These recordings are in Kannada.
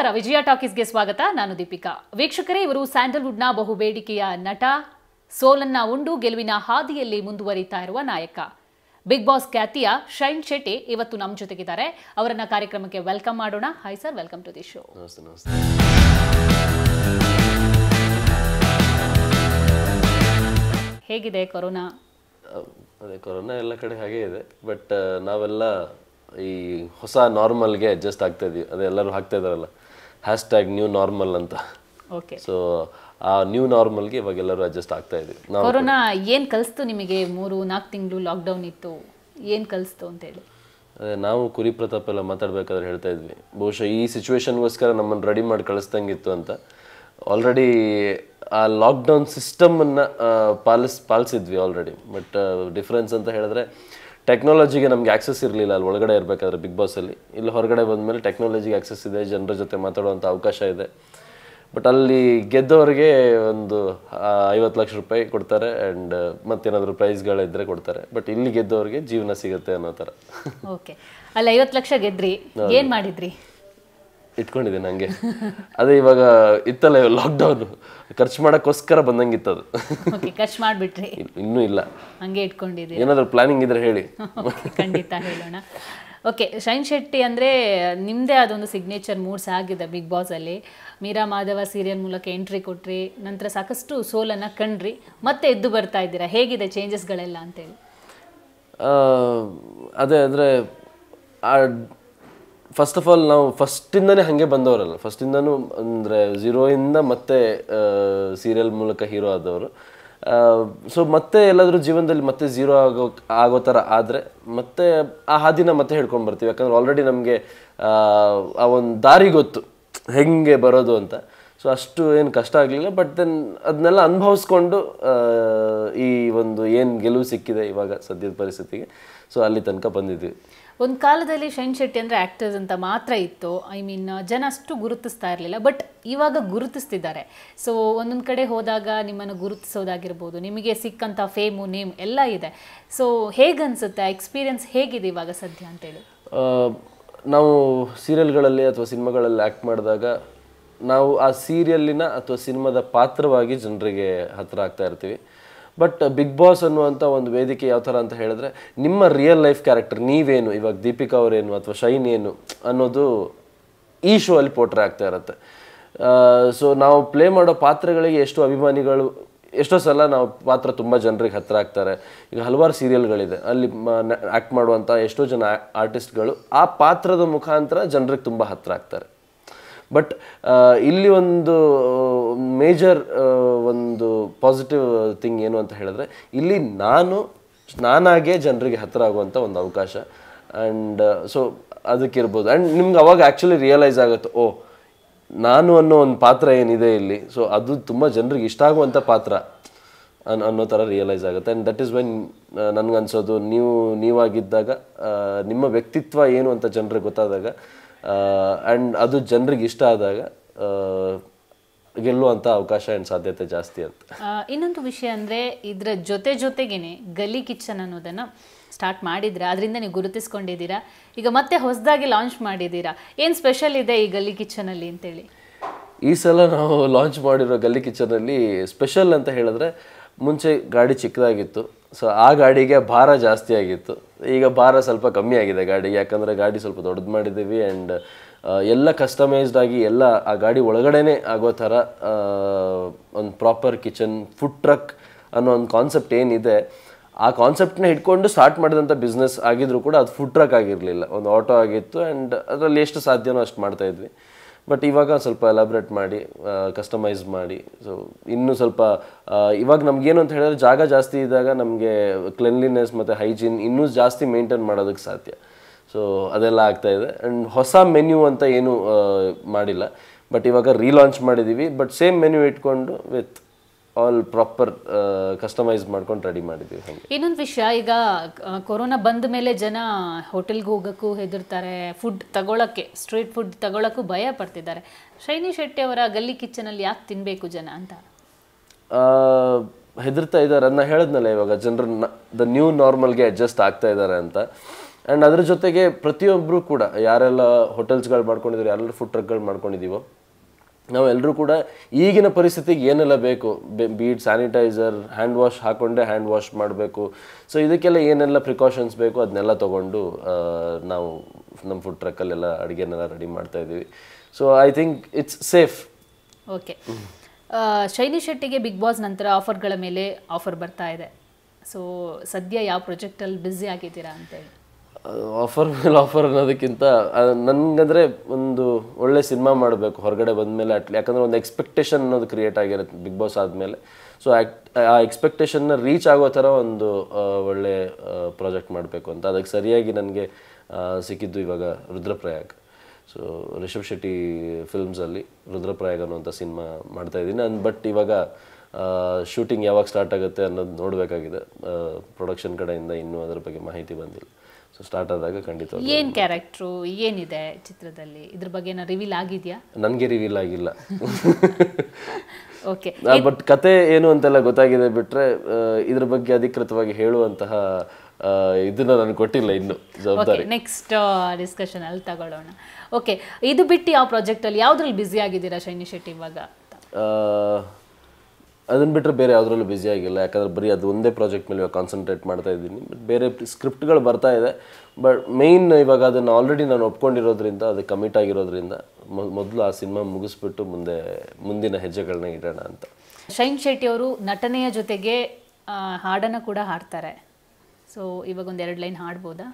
ನಮಸ್ಕಾರ ವಿಜಯ ಟಾಕೀಸ್ಗೆ ಸ್ವಾಗತ ನಾನು ದೀಪಿಕಾ ವೀಕ್ಷಕರೇ ಇವರು ಸ್ಯಾಂಡಲ್ವುಡ್ನ ಬಹುಬೇಡಿಕೆಯ ನಟ ಸೋಲನ್ನ ಉಂಡು ಗೆಲುವಿನ ಹಾದಿಯಲ್ಲಿ ಮುಂದುವರಿತಾ ಇರುವ ನಾಯಕ ಬಿಗ್ ಬಾಸ್ ಖ್ಯಾತಿಯ ಶೈನ್ ಶೆಟ್ಟಿ ಇವತ್ತು ನಮ್ಮ ಜೊತೆಗಿದ್ದಾರೆ ಅವರನ್ನ ಕಾರ್ಯಕ್ರಮಕ್ಕೆ ವೆಲ್ಕಮ್ ಮಾಡೋಣ hi sir welcome to the show ಹೇಗಿದೆ ಕೊರೋನಾ ಅದೇ ಕೊರೋನಾ ಎಲ್ಲ ಕಡೆ ಹಾಗೆ ಇದೆ ಬಟ್ ನಾವೆಲ್ಲ ಈ ಹೊಸ ನಾರ್ಮಲ್ಗೆ ಅಡ್ಜಸ್ಟ್ ಆಗ್ತಾ ಇದೀವಿ ಅದೇ ಎಲ್ಲರೂ ಹಾಕ್ತಾ ಇದಾರಲ್ಲ ಹ್ಯಾಶ್ ಟ್ಯಾಗ್ ನ್ಯೂ ನಾರ್ಮಲ್ ಅಂತ ಓಕೆ ಸೊ ಆ ನ್ಯೂ ನಾರ್ಮಲ್ಗೆ ಎಲ್ಲರೂ ಅಡ್ಜಸ್ಟ್ ಆಗ್ತಾ ಇದ್ವಿ ಕೊರೋನಾ ಏನು ಕಲಿಸ್ತು ನಿಮಗೆ ಮೂರು ನಾಲ್ಕು ತಿಂಗಳು ಲಾಕ್ಡೌನ್ ಇತ್ತು ಏನು ಕಲಿಸ್ತು ಅಂತ ಹೇಳಿ ನಾವು ಕುರಿ ಪ್ರತಾಪ್ ಎಲ್ಲ ಮಾತಾಡ್ಬೇಕಾದ್ರೆ ಹೇಳ್ತಾ ಇದ್ವಿ ಬಹುಶಃ ಈ ಸಿಚುವೇಶನ್ಗೋಸ್ಕರ ನಮ್ಮನ್ನು ರೆಡಿ ಮಾಡಿ ಕಳಿಸ್ದಂಗಿತ್ತು ಅಂತ ಆಲ್ರೆಡಿ ಆ ಲಾಕ್ಡೌನ್ ಸಿಸ್ಟಮನ್ನು ಪಾಲಿಸ್ ಪಾಲಿಸಿದ್ವಿ ಆಲ್ರೆಡಿ ಬಟ್ ಡಿಫ್ರೆನ್ಸ್ ಅಂತ ಹೇಳಿದ್ರೆ ಟೆಕ್ನಾಲಜಿಗೆ ನಮಗೆ ಆಕ್ಸೆಸ್ ಇರಲಿಲ್ಲ ಅಲ್ಲಿ ಒಳಗಡೆ ಇರಬೇಕಾದ್ರೆ ಬಿಗ್ ಬಾಸಲ್ಲಿ ಇಲ್ಲಿ ಹೊರಗಡೆ ಮೇಲೆ ಟೆಕ್ನಾಲಜಿಗೆ ಆಕ್ಸೆಸ್ ಇದೆ ಜನರ ಜೊತೆ ಮಾತಾಡುವಂಥ ಅವಕಾಶ ಇದೆ ಬಟ್ ಅಲ್ಲಿ ಗೆದ್ದವರಿಗೆ ಒಂದು ಐವತ್ತು ಲಕ್ಷ ರೂಪಾಯಿ ಕೊಡ್ತಾರೆ ಆ್ಯಂಡ್ ಮತ್ತೇನಾದರೂ ಪ್ರೈಸ್ಗಳಿದ್ರೆ ಕೊಡ್ತಾರೆ ಬಟ್ ಇಲ್ಲಿ ಗೆದ್ದವರಿಗೆ ಜೀವನ ಸಿಗುತ್ತೆ ಅನ್ನೋ ಥರ ಓಕೆ ಅಲ್ಲಿ ಐವತ್ತು ಲಕ್ಷ ಗೆದ್ರಿ ಏನು ಮಾಡಿದ್ರಿ ಇಟ್ಕೊಂಡಿದೆ ನನಗೆ ಅದೇ ಇವಾಗ ಇತ್ತಲ್ಲ ಲಾಕ್ಡೌನು ಖರ್ಚು ಮಾಡೋಕ್ಕೋಸ್ಕರ ಬಂದಂಗಿತ್ತದು ಖರ್ಚು ಮಾಡಿಬಿಟ್ರಿ ಇನ್ನೂ ಇಲ್ಲ ಹಂಗೆ ಇಟ್ಕೊಂಡಿದ್ದೀನಿ ಏನಾದರೂ ಪ್ಲಾನಿಂಗ್ ಇದ್ರೆ ಹೇಳಿ ಖಂಡಿತ ಹೇಳೋಣ ಓಕೆ ಶೈನ್ ಶೆಟ್ಟಿ ಅಂದರೆ ನಿಮ್ಮದೇ ಅದೊಂದು ಸಿಗ್ನೇಚರ್ ಮೂಡ್ಸ್ ಆಗಿದೆ ಬಿಗ್ ಬಾಸಲ್ಲಿ ಮೀರಾ ಮಾಧವ ಸೀರಿಯಲ್ ಮೂಲಕ ಎಂಟ್ರಿ ಕೊಟ್ರಿ ನಂತರ ಸಾಕಷ್ಟು ಸೋಲನ್ನು ಕಂಡ್ರಿ ಮತ್ತೆ ಎದ್ದು ಬರ್ತಾ ಇದ್ದೀರಾ ಹೇಗಿದೆ ಚೇಂಜಸ್ಗಳೆಲ್ಲ ಅಂತೇಳಿ ಅದೇ ಅಂದರೆ ಫಸ್ಟ್ ಆಫ್ ಆಲ್ ನಾವು ಫಸ್ಟಿಂದನೇ ಹಾಗೆ ಬಂದವರಲ್ಲ ಫಸ್ಟಿಂದನೂ ಅಂದರೆ ಝೀರೋಯಿಂದ ಮತ್ತೆ ಸೀರಿಯಲ್ ಮೂಲಕ ಹೀರೋ ಆದವರು ಸೊ ಮತ್ತೆ ಎಲ್ಲಾದರೂ ಜೀವನದಲ್ಲಿ ಮತ್ತೆ ಝೀರೋ ಆಗೋ ಆಗೋ ಥರ ಆದರೆ ಮತ್ತೆ ಆ ಹಾದಿನ ಮತ್ತೆ ಹೇಳ್ಕೊಂಡು ಬರ್ತೀವಿ ಯಾಕಂದ್ರೆ ಆಲ್ರೆಡಿ ನಮಗೆ ಆ ಒಂದು ದಾರಿ ಗೊತ್ತು ಹೆಂಗೆ ಬರೋದು ಅಂತ ಸೊ ಅಷ್ಟು ಏನು ಕಷ್ಟ ಆಗಲಿಲ್ಲ ಬಟ್ ದೆನ್ ಅದನ್ನೆಲ್ಲ ಅನುಭವಿಸ್ಕೊಂಡು ಈ ಒಂದು ಏನು ಗೆಲುವು ಸಿಕ್ಕಿದೆ ಇವಾಗ ಸದ್ಯದ ಪರಿಸ್ಥಿತಿಗೆ ಸೊ ಅಲ್ಲಿ ತನಕ ಬಂದಿದ್ವಿ ಒಂದು ಕಾಲದಲ್ಲಿ ಶೈನ್ ಶೆಟ್ಟಿ ಅಂದರೆ ಆ್ಯಕ್ಟರ್ಸ್ ಅಂತ ಮಾತ್ರ ಇತ್ತು ಐ ಮೀನ್ ಜನ ಅಷ್ಟು ಗುರುತಿಸ್ತಾ ಇರಲಿಲ್ಲ ಬಟ್ ಇವಾಗ ಗುರುತಿಸ್ತಿದ್ದಾರೆ ಸೊ ಒಂದೊಂದು ಕಡೆ ಹೋದಾಗ ನಿಮ್ಮನ್ನು ಗುರುತಿಸೋದಾಗಿರ್ಬೋದು ನಿಮಗೆ ಸಿಕ್ಕಂಥ ಫೇಮು ನೇಮ್ ಎಲ್ಲ ಇದೆ ಸೊ ಹೇಗನ್ಸುತ್ತೆ ಎಕ್ಸ್ಪೀರಿಯನ್ಸ್ ಹೇಗಿದೆ ಇವಾಗ ಸದ್ಯ ಅಂತೇಳಿ ನಾವು ಸೀರಿಯಲ್ಗಳಲ್ಲಿ ಅಥವಾ ಸಿನಿಮಾಗಳಲ್ಲಿ ಆ್ಯಕ್ಟ್ ಮಾಡಿದಾಗ ನಾವು ಆ ಸೀರಿಯಲ್ಲಿನ ಅಥವಾ ಸಿನಿಮಾದ ಪಾತ್ರವಾಗಿ ಜನರಿಗೆ ಹತ್ತಿರ ಆಗ್ತಾ ಇರ್ತೀವಿ ಬಟ್ ಬಿಗ್ ಬಾಸ್ ಅನ್ನುವಂಥ ಒಂದು ವೇದಿಕೆ ಯಾವ ಥರ ಅಂತ ಹೇಳಿದ್ರೆ ನಿಮ್ಮ ರಿಯಲ್ ಲೈಫ್ ಕ್ಯಾರೆಕ್ಟರ್ ನೀವೇನು ಇವಾಗ ದೀಪಿಕಾ ಅವರೇನು ಅಥವಾ ಶೈನ್ ಏನು ಅನ್ನೋದು ಈ ಶೋ ಅಲ್ಲಿ ಪೋಟ್ರೆ ಆಗ್ತಾ ಇರುತ್ತೆ ಸೊ ನಾವು ಪ್ಲೇ ಮಾಡೋ ಪಾತ್ರಗಳಿಗೆ ಎಷ್ಟು ಅಭಿಮಾನಿಗಳು ಎಷ್ಟೋ ಸಲ ನಾವು ಪಾತ್ರ ತುಂಬ ಜನರಿಗೆ ಹತ್ತಿರ ಆಗ್ತಾರೆ ಈಗ ಹಲವಾರು ಸೀರಿಯಲ್ಗಳಿದೆ ಅಲ್ಲಿ ಆ್ಯಕ್ಟ್ ಮಾಡುವಂಥ ಎಷ್ಟೋ ಜನ ಆರ್ಟಿಸ್ಟ್ಗಳು ಆ ಪಾತ್ರದ ಮುಖಾಂತರ ಜನರಿಗೆ ತುಂಬ ಹತ್ತಿರ ಆಗ್ತಾರೆ ಬಟ್ ಇಲ್ಲಿ ಒಂದು ಮೇಜರ್ ಒಂದು ಪಾಸಿಟಿವ್ ಥಿಂಗ್ ಏನು ಅಂತ ಹೇಳಿದ್ರೆ ಇಲ್ಲಿ ನಾನು ನಾನಾಗೇ ಜನರಿಗೆ ಹತ್ತಿರ ಆಗುವಂಥ ಒಂದು ಅವಕಾಶ ಆ್ಯಂಡ್ ಸೊ ಅದಕ್ಕಿರ್ಬೋದು ಆ್ಯಂಡ್ ನಿಮ್ಗೆ ಅವಾಗ ಆ್ಯಕ್ಚುಲಿ ರಿಯಲೈಸ್ ಆಗುತ್ತೆ ಓ ನಾನು ಅನ್ನೋ ಒಂದು ಪಾತ್ರ ಏನಿದೆ ಇಲ್ಲಿ ಸೊ ಅದು ತುಂಬ ಜನರಿಗೆ ಇಷ್ಟ ಆಗುವಂಥ ಪಾತ್ರ ಅನ್ ಅನ್ನೋ ಥರ ರಿಯಲೈಸ್ ಆಗುತ್ತೆ ಆ್ಯಂಡ್ ದಟ್ ಈಸ್ ವೆನ್ ನನಗನ್ಸೋದು ನೀವು ನೀವಾಗಿದ್ದಾಗ ನಿಮ್ಮ ವ್ಯಕ್ತಿತ್ವ ಏನು ಅಂತ ಜನರಿಗೆ ಗೊತ್ತಾದಾಗ ಆ್ಯಂಡ್ ಅದು ಜನರಿಗೆ ಇಷ್ಟ ಆದಾಗ ಗೆಲ್ಲುವಂಥ ಅವಕಾಶ ಆ್ಯಂಡ್ ಸಾಧ್ಯತೆ ಜಾಸ್ತಿ ಅಂತ ಇನ್ನೊಂದು ವಿಷಯ ಅಂದರೆ ಇದರ ಜೊತೆ ಜೊತೆಗೇನೆ ಗಲಿ ಕಿಚನ್ ಅನ್ನೋದನ್ನು ಸ್ಟಾರ್ಟ್ ಮಾಡಿದ್ರೆ ಅದರಿಂದ ನೀವು ಗುರುತಿಸ್ಕೊಂಡಿದ್ದೀರಾ ಈಗ ಮತ್ತೆ ಹೊಸದಾಗಿ ಲಾಂಚ್ ಮಾಡಿದ್ದೀರಾ ಏನು ಸ್ಪೆಷಲ್ ಇದೆ ಈ ಗಲ್ಲಿ ಕಿಚನಲ್ಲಿ ಅಂತೇಳಿ ಈ ಸಲ ನಾವು ಲಾಂಚ್ ಮಾಡಿರೋ ಗಲ್ಲಿ ಕಿಚನಲ್ಲಿ ಸ್ಪೆಷಲ್ ಅಂತ ಹೇಳಿದ್ರೆ ಮುಂಚೆ ಗಾಡಿ ಚಿಕ್ಕದಾಗಿತ್ತು ಸೊ ಆ ಗಾಡಿಗೆ ಭಾರ ಜಾಸ್ತಿ ಆಗಿತ್ತು ಈಗ ಭಾರ ಸ್ವಲ್ಪ ಕಮ್ಮಿ ಆಗಿದೆ ಗಾಡಿಗೆ ಯಾಕಂದರೆ ಗಾಡಿ ಸ್ವಲ್ಪ ದೊಡ್ಡದು ಮಾಡಿದ್ದೀವಿ ಆ್ಯಂಡ್ ಎಲ್ಲ ಕಸ್ಟಮೈಸ್ಡ್ ಆಗಿ ಎಲ್ಲ ಆ ಗಾಡಿ ಒಳಗಡೆನೇ ಆಗೋ ಥರ ಒಂದು ಪ್ರಾಪರ್ ಕಿಚನ್ ಫುಡ್ ಟ್ರಕ್ ಅನ್ನೋ ಒಂದು ಕಾನ್ಸೆಪ್ಟ್ ಏನಿದೆ ಆ ಕಾನ್ಸೆಪ್ಟನ್ನ ಹಿಡ್ಕೊಂಡು ಸ್ಟಾರ್ಟ್ ಮಾಡಿದಂಥ ಬಿಸ್ನೆಸ್ ಆಗಿದ್ರು ಕೂಡ ಅದು ಫುಡ್ ಟ್ರಕ್ ಆಗಿರಲಿಲ್ಲ ಒಂದು ಆಟೋ ಆಗಿತ್ತು ಆ್ಯಂಡ್ ಅದರಲ್ಲಿ ಎಷ್ಟು ಸಾಧ್ಯನೋ ಅಷ್ಟು ಮಾಡ್ತಾಯಿದ್ವಿ ಬಟ್ ಇವಾಗ ಸ್ವಲ್ಪ ಎಲಾಬ್ರೇಟ್ ಮಾಡಿ ಕಸ್ಟಮೈಸ್ ಮಾಡಿ ಸೊ ಇನ್ನೂ ಸ್ವಲ್ಪ ಇವಾಗ ನಮಗೇನು ಅಂತ ಹೇಳಿದ್ರೆ ಜಾಗ ಜಾಸ್ತಿ ಇದ್ದಾಗ ನಮಗೆ ಕ್ಲೆನ್ಲಿನೆಸ್ ಮತ್ತು ಹೈಜೀನ್ ಇನ್ನೂ ಜಾಸ್ತಿ ಮೇಂಟೈನ್ ಮಾಡೋದಕ್ಕೆ ಸಾಧ್ಯ ಸೊ ಅದೆಲ್ಲ ಆಗ್ತಾ ಇದೆ ಆ್ಯಂಡ್ ಹೊಸ ಮೆನ್ಯೂ ಅಂತ ಏನೂ ಮಾಡಿಲ್ಲ ಬಟ್ ಇವಾಗ ರೀಲಾಂಚ್ ಮಾಡಿದ್ದೀವಿ ಬಟ್ ಸೇಮ್ ಮೆನ್ಯೂ ಇಟ್ಕೊಂಡು ವಿತ್ ಆಲ್ ಪ್ರಾಪರ್ ಕಸ್ಟಮೈಸ್ ಮಾಡ್ಕೊಂಡು ರೆಡಿ ಮಾಡಿದ್ದೀವಿ ಇನ್ನೊಂದು ವಿಷಯ ಈಗ ಕೊರೋನಾ ಬಂದ ಮೇಲೆ ಜನ ಹೋಟೆಲ್ಗೆ ಹೋಗೋಕ್ಕೂ ಹೆದರ್ತಾರೆ ಫುಡ್ ತಗೊಳಕ್ಕೆ ಸ್ಟ್ರೀಟ್ ಫುಡ್ ತಗೊಳಕ್ಕೂ ಭಯ ಪಡ್ತಿದ್ದಾರೆ ಶೈನಿ ಶೆಟ್ಟಿ ಅವರ ಗಲ್ಲಿ ಕಿಚನಲ್ಲಿ ಯಾಕೆ ತಿನ್ನಬೇಕು ಜನ ಅಂತ ಹೆದರ್ತಾ ಇದ್ದಾರೆ ಅನ್ನ ಹೇಳಿದ್ನಲ್ಲ ಇವಾಗ ಜನರು ದ ನ್ಯೂ ನಾರ್ಮಲ್ಗೆ ಅಡ್ಜಸ್ಟ್ ಆಗ್ತಾ ಇದ್ದಾರೆ ಅಂತ ಆ್ಯಂಡ್ ಅದ್ರ ಜೊತೆಗೆ ಪ್ರತಿಯೊಬ್ಬರು ಕೂಡ ಯಾರೆಲ್ಲ ಹೋಟೆಲ್ಸ್ಗಳು ಮಾಡ್ಕೊಂಡಿದ್ರು ಯಾರೆಲ್ಲ ಫುಡ್ ಟ್ರಕ್ಗಳು ಮಾಡ್ಕೊಂಡಿದ್ದೀವೋ ನಾವೆಲ್ಲರೂ ಕೂಡ ಈಗಿನ ಪರಿಸ್ಥಿತಿಗೆ ಏನೆಲ್ಲ ಬೇಕು ಬೀಟ್ ಸ್ಯಾನಿಟೈಸರ್ ಹ್ಯಾಂಡ್ ವಾಶ್ ಹಾಕೊಂಡೇ ಹ್ಯಾಂಡ್ ವಾಶ್ ಮಾಡಬೇಕು ಸೊ ಇದಕ್ಕೆಲ್ಲ ಏನೆಲ್ಲ ಪ್ರಿಕಾಷನ್ಸ್ ಬೇಕು ಅದನ್ನೆಲ್ಲ ತೊಗೊಂಡು ನಾವು ನಮ್ಮ ಫುಡ್ ಟ್ರಕ್ಕಲ್ಲೆಲ್ಲ ಅಡುಗೆನೆಲ್ಲ ರೆಡಿ ಮಾಡ್ತಾ ಇದ್ದೀವಿ so I think it's safe okay ಶೈಲಿ ಶೆಟ್ಟಿಗೆ ಬಿಗ್ ಬಾಸ್ ನಂತರ ಆಫರ್ಗಳ ಮೇಲೆ ಆಫರ್ ಬರ್ತಾ ಇದೆ ಸೊ ಸದ್ಯ ಯಾವ ಪ್ರಾಜೆಕ್ಟಲ್ಲಿ ಬ್ಯುಸಿ ಆಗಿದ್ದೀರಾ ಹೇಳಿ ಆಫರ್ ಮೇಲೆ ಆಫರ್ ಅನ್ನೋದಕ್ಕಿಂತ ನನಗಂದರೆ ಒಂದು ಒಳ್ಳೆ ಸಿನಿಮಾ ಮಾಡಬೇಕು ಹೊರಗಡೆ ಬಂದಮೇಲೆ ಅಟ್ಲಿ ಯಾಕಂದರೆ ಒಂದು ಎಕ್ಸ್ಪೆಕ್ಟೇಷನ್ ಅನ್ನೋದು ಕ್ರಿಯೇಟ್ ಆಗಿರುತ್ತೆ ಬಿಗ್ ಬಾಸ್ ಆದಮೇಲೆ ಸೊ ಆ ಎಕ್ಸ್ಪೆಕ್ಟೇಷನ್ನ ರೀಚ್ ಆಗೋ ಥರ ಒಂದು ಒಳ್ಳೆ ಪ್ರಾಜೆಕ್ಟ್ ಮಾಡಬೇಕು ಅಂತ ಅದಕ್ಕೆ ಸರಿಯಾಗಿ ನನಗೆ ಸಿಕ್ಕಿದ್ದು ಇವಾಗ ರುದ್ರಪ್ರಯಾಗ್ ಸೊ ರಿಷಬ್ ಶೆಟ್ಟಿ ಫಿಲ್ಮ್ಸಲ್ಲಿ ರುದ್ರಪ್ರಯಾಗ್ ಅನ್ನೋಂಥ ಸಿನಿಮಾ ಮಾಡ್ತಾಯಿದ್ದೀನಿ ನಾನು ಬಟ್ ಇವಾಗ ಶೂಟಿಂಗ್ ಯಾವಾಗ ಸ್ಟಾರ್ಟ್ ಆಗುತ್ತೆ ಅನ್ನೋದು ನೋಡಬೇಕಾಗಿದೆ ಪ್ರೊಡಕ್ಷನ್ ಕಡೆಯಿಂದ ಇನ್ನೂ ಅದರ ಬಗ್ಗೆ ಮಾಹಿತಿ ಬಂದಿಲ್ಲ ಸೊ ಸ್ಟಾರ್ಟ್ ಆದಾಗ ಖಂಡಿತ ಏನು ಕ್ಯಾರೆಕ್ಟ್ರು ಏನಿದೆ ಚಿತ್ರದಲ್ಲಿ ಇದ್ರ ಬಗ್ಗೆ ಏನೋ ರಿವೀಲ್ ಆಗಿದೆಯಾ ನನಗೆ ರಿವೀಲ್ ಆಗಿಲ್ಲ ಓಕೆ ಬಟ್ ಕತೆ ಏನು ಅಂತೆಲ್ಲ ಗೊತ್ತಾಗಿದೆ ಬಿಟ್ಟರೆ ಇದ್ರ ಬಗ್ಗೆ ಅಧಿಕೃತವಾಗಿ ಹೇಳುವಂತಹ ಇದನ್ನ ನಾನು ಕೊಟ್ಟಿಲ್ಲ ಇನ್ನು ಜವಾಬ್ದಾರಿ ನೆಕ್ಸ್ಟ್ ಡಿಸ್ಕಷನ್ ಅಲ್ಲಿ ತಗೊಳ್ಳೋಣ ಓಕೆ ಇದು ಬಿಟ್ಟು ಯಾವ ಪ್ರಾಜೆಕ್ಟಲ್ಲಿ ಯಾವುದ್ರಲ್ಲಿ ಬ್ಯುಸಿ ಆಗಿದ್ದೀರಾ ಶೈನಿ ಶೆಟ್ಟಿ ಇವಾಗ ಅದನ್ನು ಬಿಟ್ಟರೆ ಬೇರೆ ಯಾವುದ್ರಲ್ಲೂ ಬ್ಯುಸಿ ಆಗಿಲ್ಲ ಯಾಕಂದರೆ ಬರೀ ಅದು ಒಂದೇ ಪ್ರಾಜೆಕ್ಟ್ ಮೇಲೆ ಇವಾಗ ಕಾನ್ಸಂಟ್ರೇಟ್ ಮಾಡ್ತಾ ಇದ್ದೀನಿ ಬಟ್ ಬೇರೆ ಸ್ಕ್ರಿಪ್ಟ್ಗಳು ಬರ್ತಾ ಇದೆ ಬಟ್ ಮೇಯ್ನ್ ಇವಾಗ ಅದನ್ನು ಆಲ್ರೆಡಿ ನಾನು ಒಪ್ಕೊಂಡಿರೋದ್ರಿಂದ ಅದು ಕಮಿಟ್ ಆಗಿರೋದ್ರಿಂದ ಮೊದಲು ಆ ಸಿನಿಮಾ ಮುಗಿಸ್ಬಿಟ್ಟು ಮುಂದೆ ಮುಂದಿನ ಹೆಜ್ಜೆಗಳನ್ನ ಇಡೋಣ ಅಂತ ಶೈನ್ ಶೆಟ್ಟಿ ಅವರು ನಟನೆಯ ಜೊತೆಗೆ ಹಾಡನ್ನು ಕೂಡ ಹಾಡ್ತಾರೆ ಸೊ ಇವಾಗ ಒಂದು ಎರಡು ಲೈನ್ ಹಾಡ್ಬೋದಾ